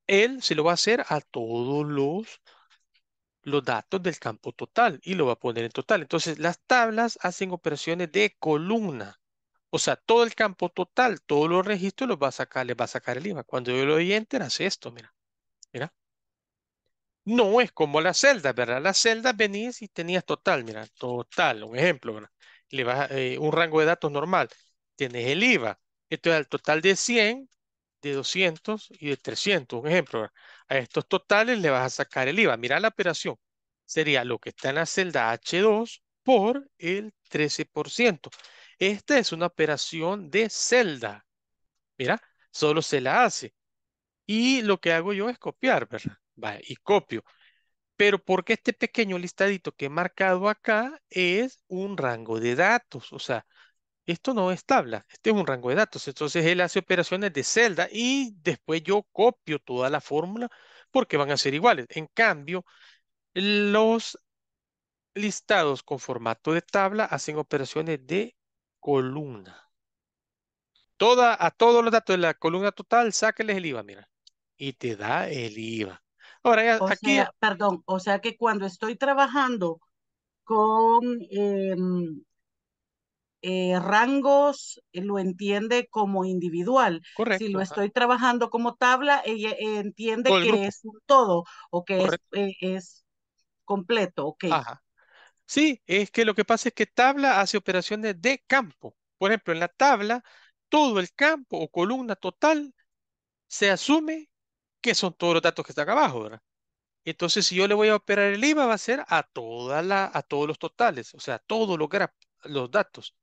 A: Él se lo va a hacer a todos los, los datos del campo total y lo va a poner en total. Entonces, las tablas hacen operaciones de columna. O sea, todo el campo total, todos los registros los va a sacar, les va a sacar el IVA. Cuando yo lo doy enter, hace esto, mira. Mira. No es como la celda, ¿verdad? La celda venís y tenías total, mira, total, un ejemplo, ¿verdad? Le eh, un rango de datos normal. Tienes el IVA. Esto es el total de 100, de 200 y de 300, un ejemplo, a estos totales le vas a sacar el IVA. Mira la operación. Sería lo que está en la celda H2 por el 13%. Esta es una operación de celda. Mira, solo se la hace. Y lo que hago yo es copiar, ¿verdad? y copio. Pero porque este pequeño listadito que he marcado acá es un rango de datos. O sea, esto no es tabla, este es un rango de datos. Entonces él hace operaciones de celda y después yo copio toda la fórmula porque van a ser iguales. En cambio, los listados con formato de tabla hacen operaciones de columna. Toda, a todos los datos de la columna total, sáqueles el IVA, mira. Y te da el IVA. Ahora, ya, aquí... perdón, o sea que cuando estoy trabajando con... Em, eh, rangos eh, lo entiende como individual. si lo estoy trabajando como tabla, ella eh, entiende que es un todo o que es, completo. Okay. Sí, es que lo que pasa es que tabla hace operaciones de campo. Por ejemplo, en la tabla, todo el campo o columna total se asume que son todos los datos que están acá abajo, Entonces, si yo le voy a operar el IVA, va a ser a, toda la, a todos los totales, o sea, a todos los, los datos.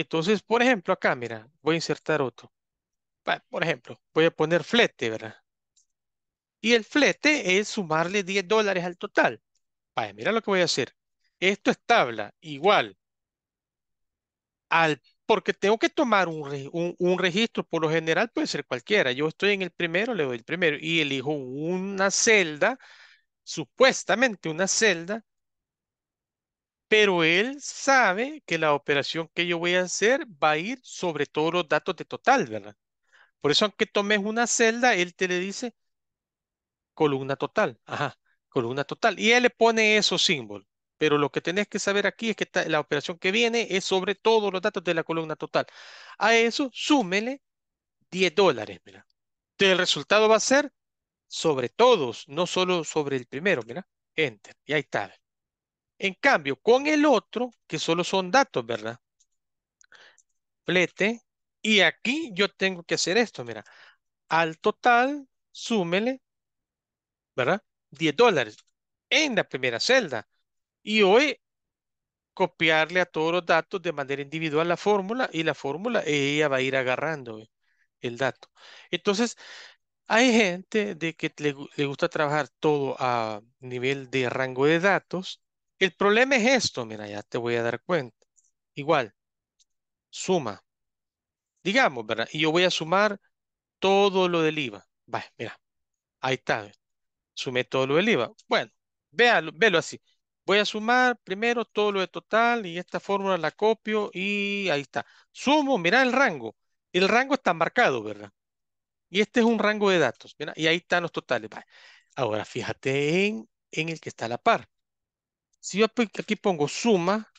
A: Entonces, por ejemplo, acá, mira, voy a insertar otro. Por ejemplo, voy a poner flete, ¿verdad? Y el flete es sumarle 10 dólares al total. Vaya, mira lo que voy a hacer. Esto es tabla igual al... Porque tengo que tomar un registro, por lo general puede ser cualquiera. Yo estoy en el primero, le doy el primero y elijo una celda, supuestamente una celda, pero él sabe que la operación que yo voy a hacer va a ir sobre todos los datos de total, ¿verdad? Por eso, aunque tomes una celda, él te le dice columna total. Ajá, columna total. Y él le pone eso, símbolo. Pero lo que tenés que saber aquí es que la operación que viene es sobre todos los datos de la columna total. A eso súmele 10 dólares, mira. Entonces el resultado va a ser sobre todos, no solo sobre el primero, mira. Enter. Y ahí está. En cambio, con el otro, que solo son datos, ¿verdad? plete Y aquí yo tengo que hacer esto, mira. Al total, súmele, ¿verdad? 10 dólares en la primera celda. Y hoy copiarle a todos los datos de manera individual la fórmula y la fórmula ella va a ir agarrando el dato. Entonces, hay gente de que le gusta trabajar todo a nivel de rango de datos el problema es esto, mira, ya te voy a dar cuenta. Igual, suma. Digamos, ¿verdad? Y yo voy a sumar todo lo del IVA. va mira, ahí está. Sumé todo lo del IVA. Bueno, véalo, así. Voy a sumar primero todo lo de total y esta fórmula la copio y ahí está. Sumo, mira el rango. El rango está marcado, ¿verdad? Y este es un rango de datos, mira, y ahí están los totales. Ahora fíjate en, en el que está la par. Si yo aquí pongo suma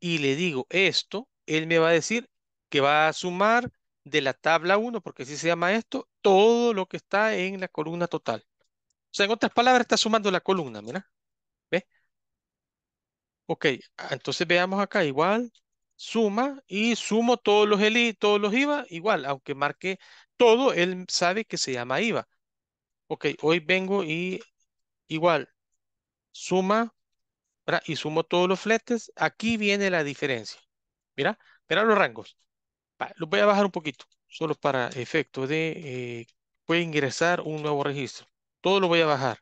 A: y le digo esto, él me va a decir que va a sumar de la tabla 1, porque así se llama esto, todo lo que está en la columna total. O sea, en otras palabras, está sumando la columna, mira. ¿Ve? Ok, ah, entonces veamos acá, igual, suma y sumo todos los, eli todos los IVA, igual, aunque marque todo, él sabe que se llama IVA. Ok, hoy vengo y igual, suma, Y sumo todos los fletes. Aquí viene la diferencia. Mira, mira los rangos. los voy a bajar un poquito, solo para efecto de... Eh, puede ingresar un nuevo registro. Todo lo voy a bajar.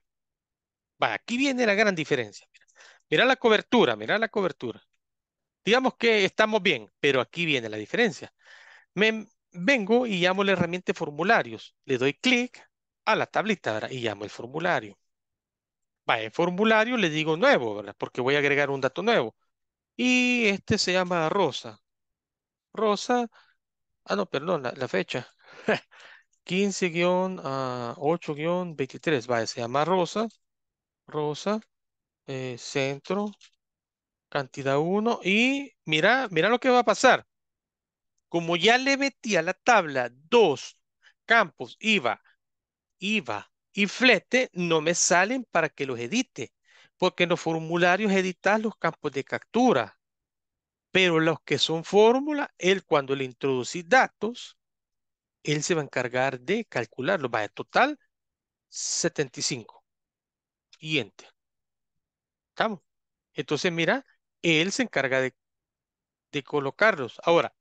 A: aquí viene la gran diferencia. Mira, la cobertura, mira la cobertura. Digamos que estamos bien, pero aquí viene la diferencia. Me, vengo y llamo la herramienta formularios. Le doy clic a la tablita y llamo el formulario va en formulario, le digo nuevo, ¿verdad? Porque voy a agregar un dato nuevo. Y este se llama Rosa. Rosa, ah, no, perdón, la, fecha. 15-8-23, ah, va, se llama Rosa. Rosa, eh, centro, cantidad 1. Y mira, mira lo que va a pasar. Como ya le metí a la tabla dos campos, IVA IVA y flete no me salen para que los edite, porque en los formularios editas los campos de captura, pero los que son fórmula, él cuando le introducís datos, él se va a encargar de calcularlo. ser total 75. Y enter. ¿Estamos? Entonces, mira, él se encarga de colocarlos. Ahora,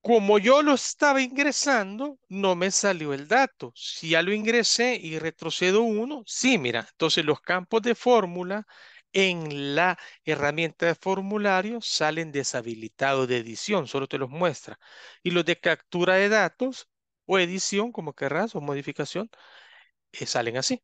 A: como yo lo estaba ingresando, no me salió el dato. Si ya lo ingresé y retrocedo uno, sí, mira, entonces los campos de fórmula en la herramienta de formulario salen deshabilitados de edición, solo te los muestra. Y los de captura de datos o edición, como querrás, o modificación, eh, salen así.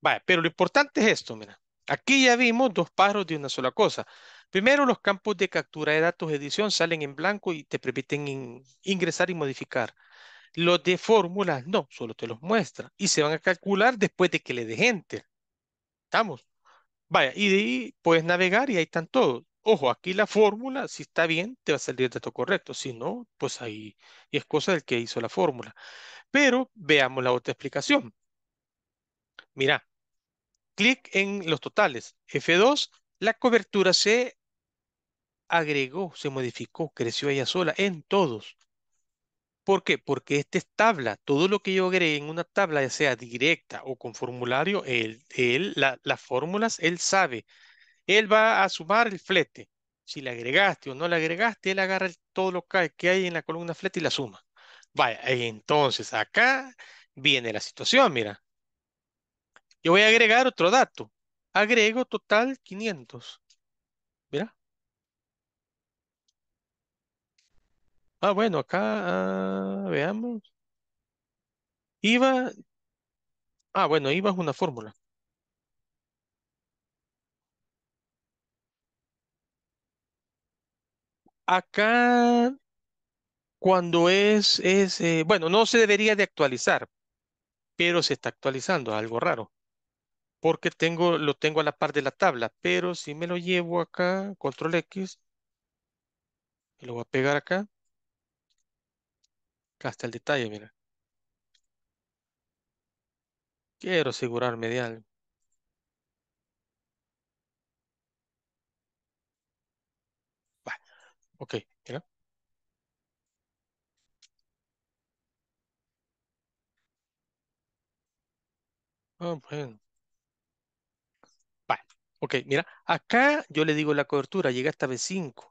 A: Vale, pero lo importante es esto, mira. Aquí ya vimos dos paros de una sola cosa. Primero, los campos de captura de datos edición salen en blanco y te permiten ingresar y modificar. Los de fórmulas no, solo te los muestra y se van a calcular después de que le des enter. ¿Estamos? Vaya, y de ahí puedes navegar y ahí están todos. Ojo, aquí la fórmula, si está bien, te va a salir el dato correcto. Si no, pues ahí es cosa del que hizo la fórmula. Pero veamos la otra explicación. Mira, clic en los totales. F2, la cobertura se agregó, se modificó, creció ella sola en todos. ¿Por qué? Porque esta es tabla. Todo lo que yo agregue en una tabla, ya sea directa o con formulario, él, las fórmulas, él sabe. Él va a sumar el flete. Si le agregaste o no le agregaste, él agarra todo lo que hay en la columna flete y la suma. Vaya, entonces acá viene la situación, mira. Yo voy a agregar otro dato. Agrego total 500. Ah, bueno, acá, ah, veamos. IVA, ah, bueno, IVA es una fórmula. Acá, cuando es, es eh, bueno, no se debería de actualizar, pero se está actualizando, algo raro. Porque tengo, lo tengo a la par de la tabla, pero si me lo llevo acá, control X, lo voy a pegar acá. Hasta el detalle, mira. Quiero asegurarme de algo. Ok, mira. Ah, bueno. Vale. Ok, mira. Acá yo le digo la cobertura. Llega hasta B5.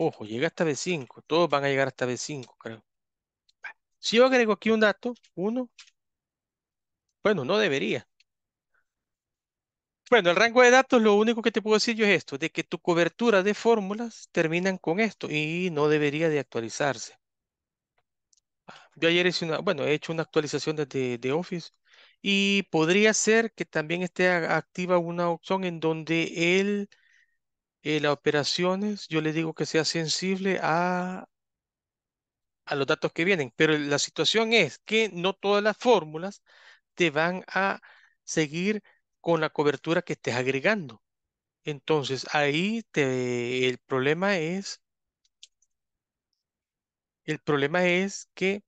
A: Ojo, llega hasta B5. Todos van a llegar hasta B5, creo. Si yo agrego aquí un dato, uno, bueno, no debería. Bueno, el rango de datos, lo único que te puedo decir yo es esto, de que tu cobertura de fórmulas terminan con esto y no debería de actualizarse. Yo ayer hice una, bueno, he hecho una actualización desde de Office y podría ser que también esté activa una opción en donde el eh, las operaciones, yo le digo que sea sensible a, los datos que vienen, pero la situación es que no todas las fórmulas te van a seguir con la cobertura que estés agregando. Entonces, ahí te, el problema es, el problema es que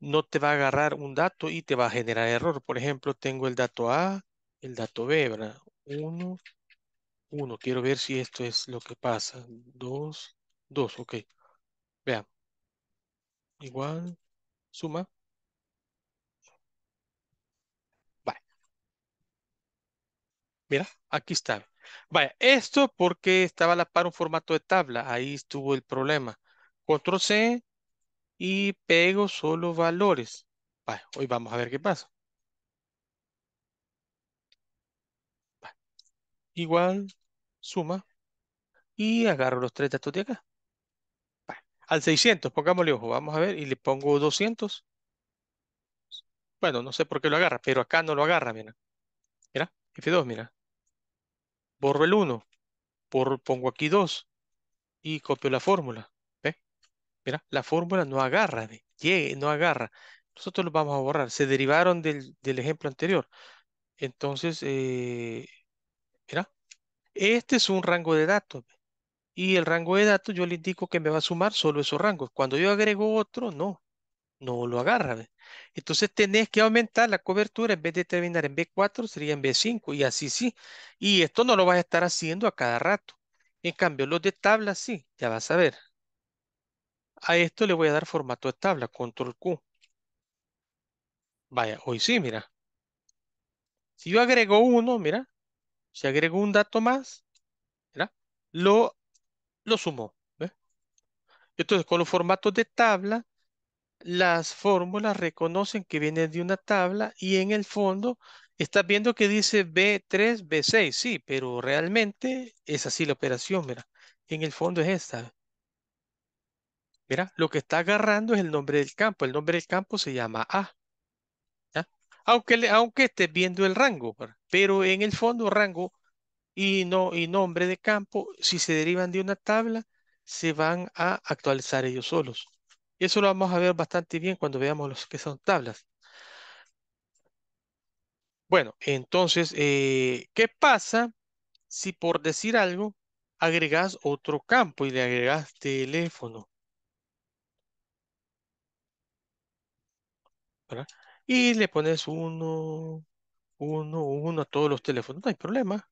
A: no te va a agarrar un dato y te va a generar error. Por ejemplo, tengo el dato A, el dato B, ¿verdad? Uno... Uno. quiero ver si esto es lo que pasa. Dos. Dos. ok. Vean. Igual, suma. Vale. Mira, aquí está. Vaya, esto porque estaba a la par un formato de tabla. Ahí estuvo el problema. Control C y pego solo valores. Vaya, hoy vamos a ver qué pasa. Igual, suma, y agarro los tres datos de acá. Al 600, pongámosle ojo, vamos a ver, y le pongo 200. Bueno, no sé por qué lo agarra, pero acá no lo agarra, mira. Mira, F2, mira. Borro el 1, por, pongo aquí 2, y copio la fórmula. ¿Ve? Mira, la fórmula no agarra, no agarra. Nosotros lo vamos a borrar. Se derivaron del, ejemplo anterior. Entonces, eh, mira, este es un rango de datos. Y el rango de datos yo le indico que me va a sumar solo esos rangos. Cuando yo agrego otro, no, no lo agarra. Entonces tenés que aumentar la cobertura. En vez de terminar en B4, sería en B5 y así sí. Y esto no lo vas a estar haciendo a cada rato. En cambio, los de tabla sí, ya vas a ver. A esto le voy a dar formato de tabla, control Q. Vaya, hoy sí, mira. Si yo agrego uno, mira, si agregó un dato más, Lo, lo sumo. Entonces, con los formatos de tabla, las fórmulas reconocen que vienen de una tabla y en el fondo estás viendo que dice B3, B6. Sí, pero realmente es así la operación, mira. En el fondo es esta. Mira, lo que está agarrando es el nombre del campo. El nombre del campo se llama A aunque, estés viendo el rango, pero en el fondo rango y, no, y nombre de campo, si se derivan de una tabla, se van a actualizar ellos solos. Eso lo vamos a ver bastante bien cuando veamos los que son tablas. Bueno, entonces, eh, ¿qué pasa si por decir algo agregas otro campo y le agregas teléfono? Y le pones uno, uno, uno a todos los teléfonos, no hay problema.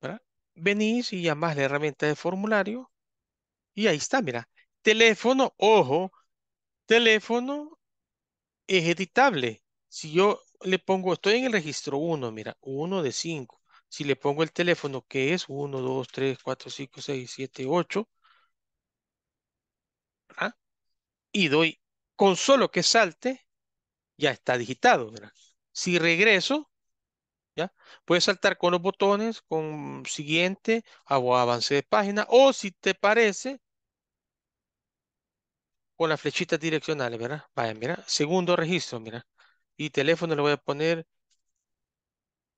A: ¿verdad? Venís y llamás la herramienta de formulario y ahí está, mira. Teléfono, ojo, teléfono es editable. Si yo le pongo, estoy en el registro 1, mira, 1 de 5. Si le pongo el teléfono que es 1, 2, 3, 4, 5, 6, 7, 8, ¿verdad? y doy con solo que salte, ya está digitado. ¿verdad? Si regreso, ¿ya? Puedes saltar con los botones, con siguiente, hago avance de página, o si te parece, con las flechitas direccionales, ¿verdad? Vaya, mira, segundo registro, mira. Y teléfono le voy a poner,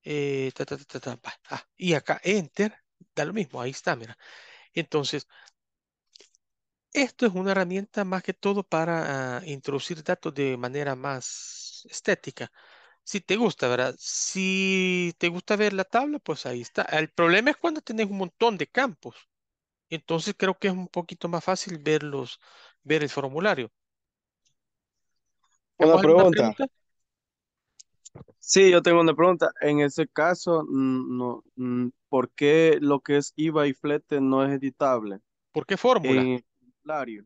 A: eh, ah, y acá, enter, da lo mismo, ahí está, mira. Entonces, esto es una herramienta más que todo para ah, introducir datos de manera más estética. Si te gusta, ¿verdad? Si te gusta ver la tabla, pues ahí está. El problema es cuando tenés un montón de campos. Entonces creo que es un poquito más fácil verlos, ver el formulario. Una pregunta? Sí, yo tengo una pregunta. En ese caso, mm, mm, ¿por qué lo que es IVA y flete no es editable? ¿Por qué fórmula? Salario.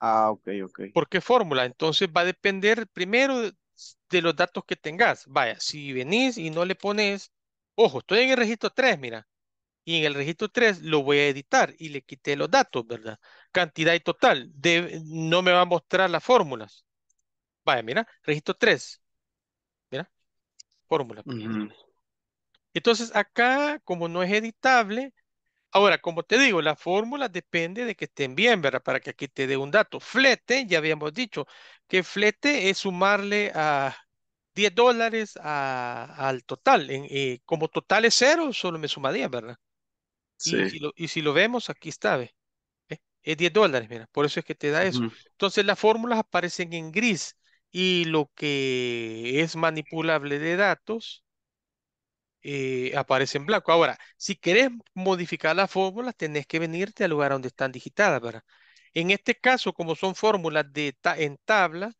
A: Ah, ok, ok. ¿Por qué fórmula? Entonces va a depender primero de los datos que tengas. Vaya, si venís y no le pones, ojo, estoy en el registro 3, mira, y en el registro 3 lo voy a editar y le quité los datos, ¿verdad? Cantidad y total. no me va a mostrar las fórmulas. Vaya, mira, registro 3. Mira, fórmula. Entonces acá, como no es editable, Ahora, como te digo, la fórmula depende de que estén bien, ¿verdad? Para que aquí te dé un dato. Flete, ya habíamos dicho que flete es sumarle a 10 dólares al total. Eh, como total es cero, solo me sumaría, ¿verdad? Sí. Y, si lo, vemos, aquí está, ¿ves? ¿eh? Es 10 dólares, mira, por eso es que te da eso. Entonces las fórmulas aparecen en gris y lo que es manipulable de datos eh, aparece en blanco. Ahora, si querés modificar las fórmulas, tenés que venirte al lugar donde están digitadas, ¿verdad? En este caso, como son fórmulas en tabla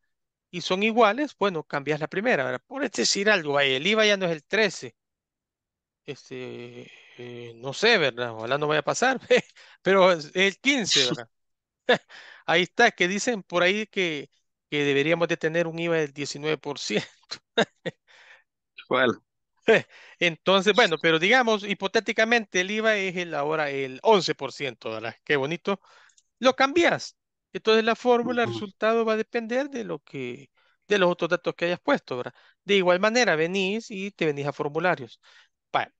A: y son iguales, bueno, cambias la primera, ¿verdad? Por decir algo, el IVA ya no es el 13. Este, eh, no sé, ¿verdad? Ojalá no vaya a pasar, pero es el 15, ¿verdad? ahí está, que dicen por ahí que, que deberíamos de tener un IVA del 19%. ¿Cuál? Entonces, bueno, pero digamos, hipotéticamente el IVA es el, ahora el 11%, ¿verdad? Qué bonito. Lo cambias. Entonces la fórmula, el resultado va a depender de lo que, de los otros datos que hayas puesto, ¿verdad? De igual manera, venís y te venís a formularios. Bueno,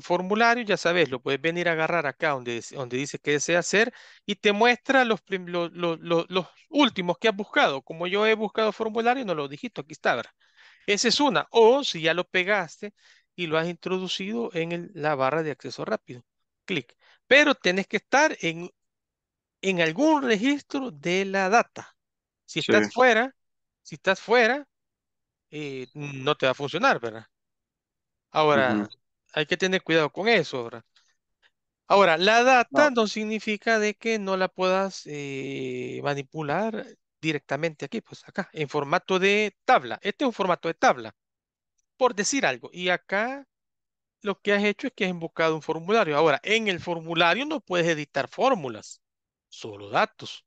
A: formulario, ya sabes, lo puedes venir a agarrar acá donde, donde dice que desea hacer y te muestra los, los, últimos que has buscado. Como yo he buscado formulario, no lo dijiste, aquí está, ¿verdad? Esa es una. O si ya lo pegaste y lo has introducido en la barra de acceso rápido. Clic. Pero tienes que estar en, algún registro de la data. Si estás fuera, si estás fuera, eh, no te va a funcionar, ¿verdad? Ahora, hay que tener cuidado con eso, ¿verdad? Ahora, la data no, significa de que no la puedas eh, manipular directamente aquí, pues acá, en formato de tabla. Este es un formato de tabla, por decir algo. Y acá lo que has hecho es que has invocado un formulario. Ahora, en el formulario no puedes editar fórmulas, solo datos.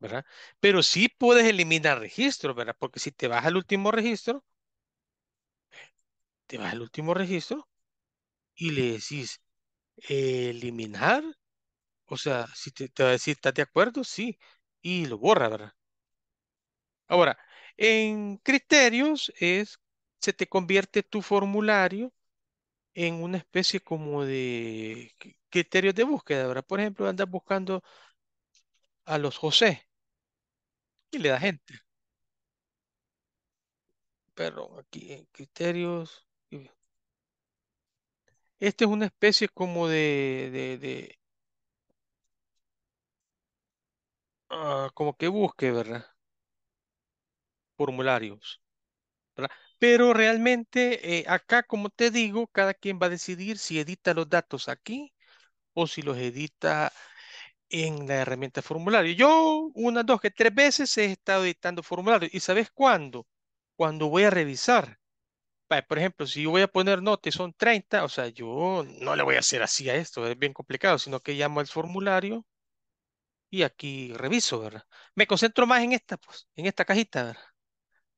A: ¿Verdad? Pero sí puedes eliminar registros, ¿verdad? Porque si te vas al último registro, te vas al último registro y le decís eliminar. O sea, si te, te va a decir, ¿estás de acuerdo? Sí y lo borra, ¿verdad? Ahora, en criterios es, se te convierte tu formulario en una especie como de criterios de búsqueda, ¿verdad? Por ejemplo, andas buscando a los José y le da gente. Pero aquí en criterios. Este es una especie como de Ah, como que busque, ¿verdad? Formularios, Pero realmente eh, acá, como te digo, cada quien va a decidir si edita los datos aquí o si los edita en la herramienta formulario. Yo una, dos que tres veces he estado editando formularios. ¿Y sabes cuándo? Cuando voy a revisar. por ejemplo, si yo voy a poner notas, son 30, o sea, yo no le voy a hacer así a esto, es bien complicado, sino que llamo al formulario y aquí reviso, ¿verdad? Me concentro más en esta, pues, en esta cajita, ¿verdad?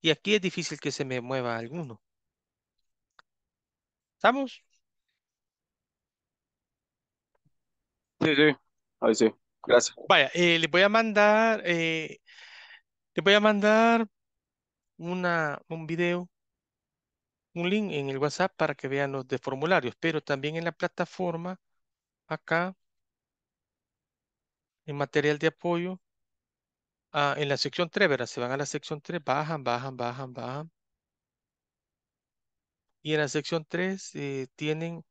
A: Y aquí es difícil que se me mueva alguno. ¿Estamos? Sí, sí, ahí sí, gracias. Vaya, eh, les voy a mandar, eh, les voy a mandar una, un video, un link en el WhatsApp para que vean los de formularios, pero también en la plataforma, acá, material de apoyo, ah, en la sección 3, ¿verdad? Se van a la sección 3, bajan, bajan, bajan, bajan. Y en la sección 3 eh, tienen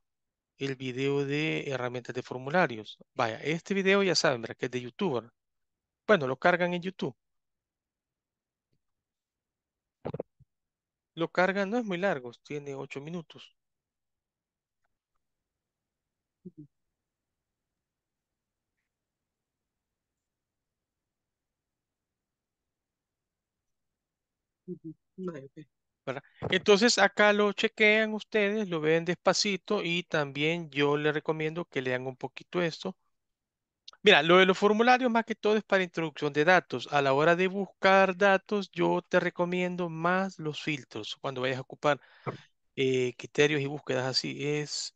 A: el video de herramientas de formularios. Vaya, este video ya saben, ¿verdad? Que es de YouTube. Bueno, lo cargan en YouTube. Lo cargan, no es muy largo, tiene 8 minutos. Ah, Entonces acá lo chequean ustedes, lo ven despacito y también yo les recomiendo que lean un poquito esto. Mira, lo de los formularios más que todo es para introducción de datos. A la hora de buscar datos, yo te recomiendo más los filtros cuando vayas a ocupar ah. eh, criterios y búsquedas así. Es,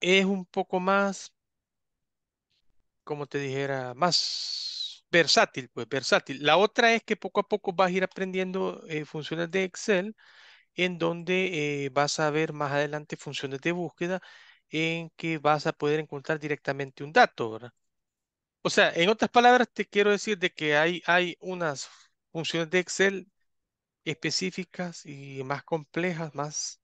A: es un poco más, como te dijera, más versátil, pues versátil. La otra es que poco a poco vas a ir aprendiendo eh, funciones de Excel en donde eh, vas a ver más adelante funciones de búsqueda en que vas a poder encontrar directamente un dato, ¿verdad? O sea, en otras palabras, te quiero decir de que hay, hay unas funciones de Excel específicas y más complejas, más,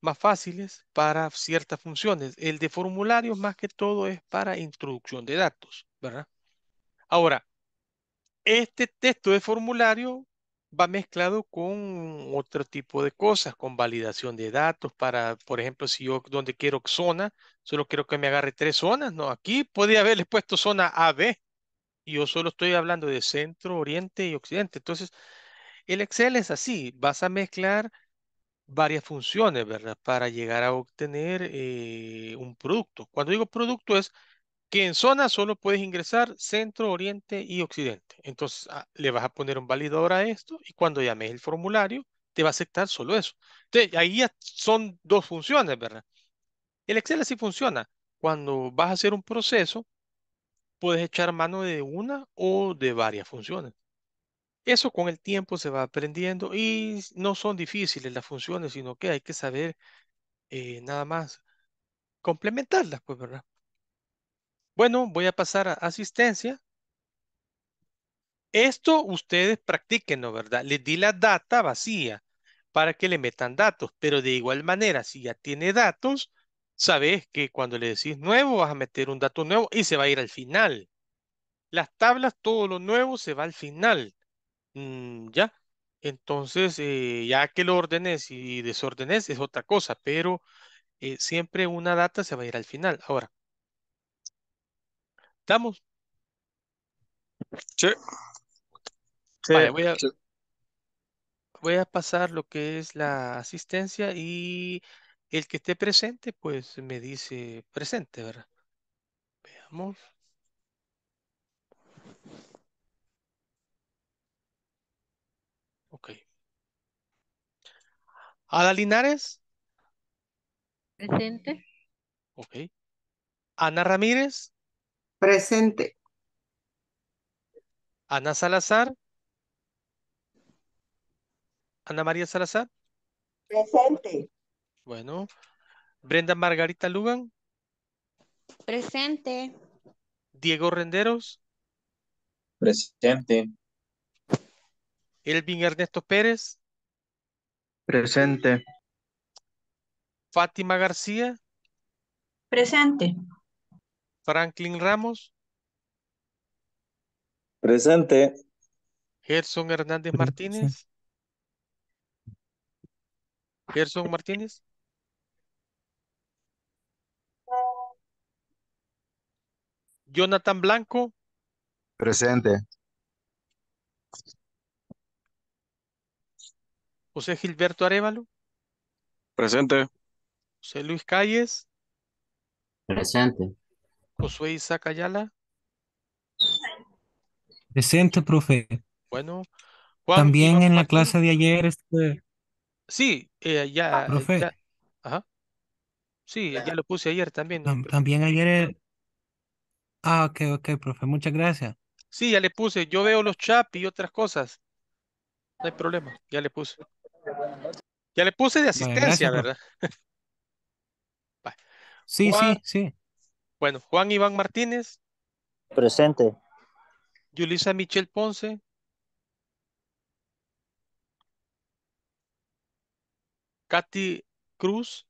A: más fáciles para ciertas funciones. El de formularios más que todo es para introducción de datos, ¿verdad? Ahora, este texto de formulario va mezclado con otro tipo de cosas, con validación de datos para, por ejemplo, si yo donde quiero zona, solo quiero que me agarre tres zonas, no, aquí podría haberle puesto zona AB y yo solo estoy hablando de centro, oriente y occidente. Entonces, el Excel es así, vas a mezclar varias funciones, ¿verdad? Para llegar a obtener eh, un producto. Cuando digo producto es que en zona solo puedes ingresar centro, oriente y occidente. Entonces ah, le vas a poner un validador a esto y cuando llames el formulario te va a aceptar solo eso. Entonces ahí ya son dos funciones, ¿verdad? El Excel así funciona. Cuando vas a hacer un proceso, puedes echar mano de una o de varias funciones. Eso con el tiempo se va aprendiendo y no son difíciles las funciones, sino que hay que saber eh, nada más complementarlas, pues, ¿verdad? Bueno, voy a pasar a asistencia. Esto ustedes ¿no ¿verdad? Les di la data vacía para que le metan datos, pero de igual manera, si ya tiene datos, sabes que cuando le decís nuevo, vas a meter un dato nuevo y se va a ir al final. Las tablas, todo lo nuevo se va al final. Mm, ¿Ya? Entonces, eh, ya que lo ordenes y desordenes es otra cosa, pero eh, siempre una data se va a ir al final. Ahora, ¿Estamos? Sí. voy a, pasar lo que es la asistencia y el que esté presente, pues me dice presente, ¿verdad? Veamos. Ok. Ada Linares. Presente. Ok. Ana Ramírez. Presente. Ana Salazar. Ana María Salazar. Presente. Bueno. Brenda Margarita Lugan. Presente. Diego Renderos. Presente. Elvin Ernesto Pérez. Presente. Fátima García. Presente. Franklin Ramos. Presente. Gerson Hernández Martínez. Gerson Martínez. Jonathan Blanco. Presente. José Gilberto Arevalo. Presente. José Luis Calles. Presente. Josué Isaac Ayala. Presente, profe. Bueno.
B: También en la
A: clase de ayer. Este, sí, eh, ah, ya, Ajá. Sí, ya lo puse ayer también. También ayer. Ah, ok, ok, profe, muchas gracias. Sí, ya le puse. Yo veo los chats y otras cosas. No hay problema, ya le puse. Ya le puse de asistencia, ¿verdad? sí, sí, sí. Bueno, Juan Iván Martínez. Presente. Yulisa Michelle Ponce. Katy Cruz.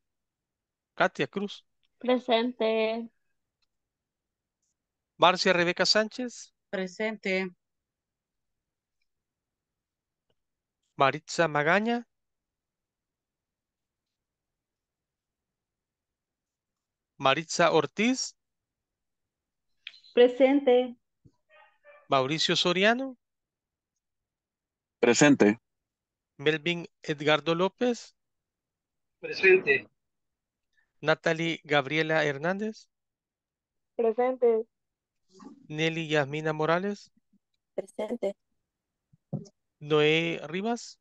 A: Katia Cruz. Presente. Marcia Rebeca Sánchez. Presente. Maritza Magaña. Maritza Ortiz. Presente. Mauricio Soriano. Presente. Melvin Edgardo López. Presente. Natalie Gabriela Hernández. Presente. Nelly Yasmina Morales. Presente. Noé Rivas.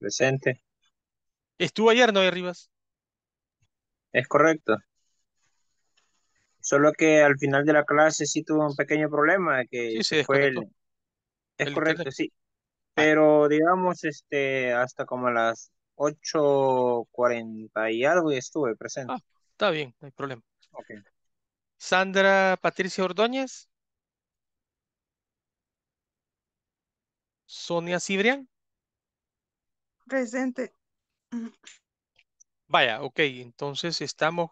A: Presente. ¿Estuvo ayer Noé Rivas? Es correcto. Solo que al final de la clase sí tuvo un pequeño problema que fue el... Es correcto, sí. Ah. Pero digamos, este, hasta como las las 8.40 y algo y estuve presente. Ah, está bien, no hay problema. Sandra Patricia Ordóñez. Sonia Cibrián. Presente. Vaya, ok, entonces estamos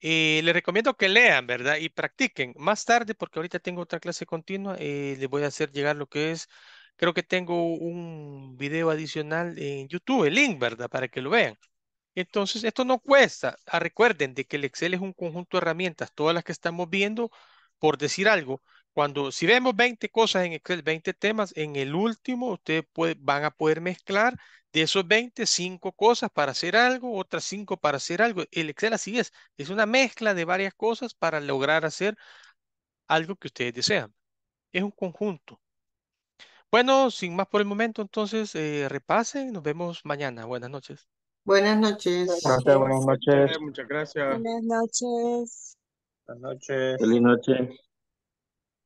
A: eh, le recomiendo que lean, ¿verdad? Y practiquen. Más tarde, porque ahorita tengo otra clase continua, eh, les voy a hacer llegar lo que es, creo que tengo un video adicional en YouTube, el link, ¿verdad? Para que lo vean. Entonces, esto no cuesta. Ah, recuerden de que el Excel es un conjunto de herramientas, todas las que estamos viendo, por decir algo, cuando, si vemos 20 cosas en Excel, 20 temas, en el último ustedes van a poder mezclar de esos 20, 5 cosas para hacer algo, otras 5 para hacer algo. El Excel así es, es una mezcla de varias cosas para lograr hacer algo que ustedes desean. Es un conjunto. Bueno, sin más por el momento, entonces eh, repasen, nos vemos mañana. Buenas noches. Buenas noches. Buenas noches. Buenas noches. Muchas gracias. Buenas noches. Buenas noches. Feliz noche.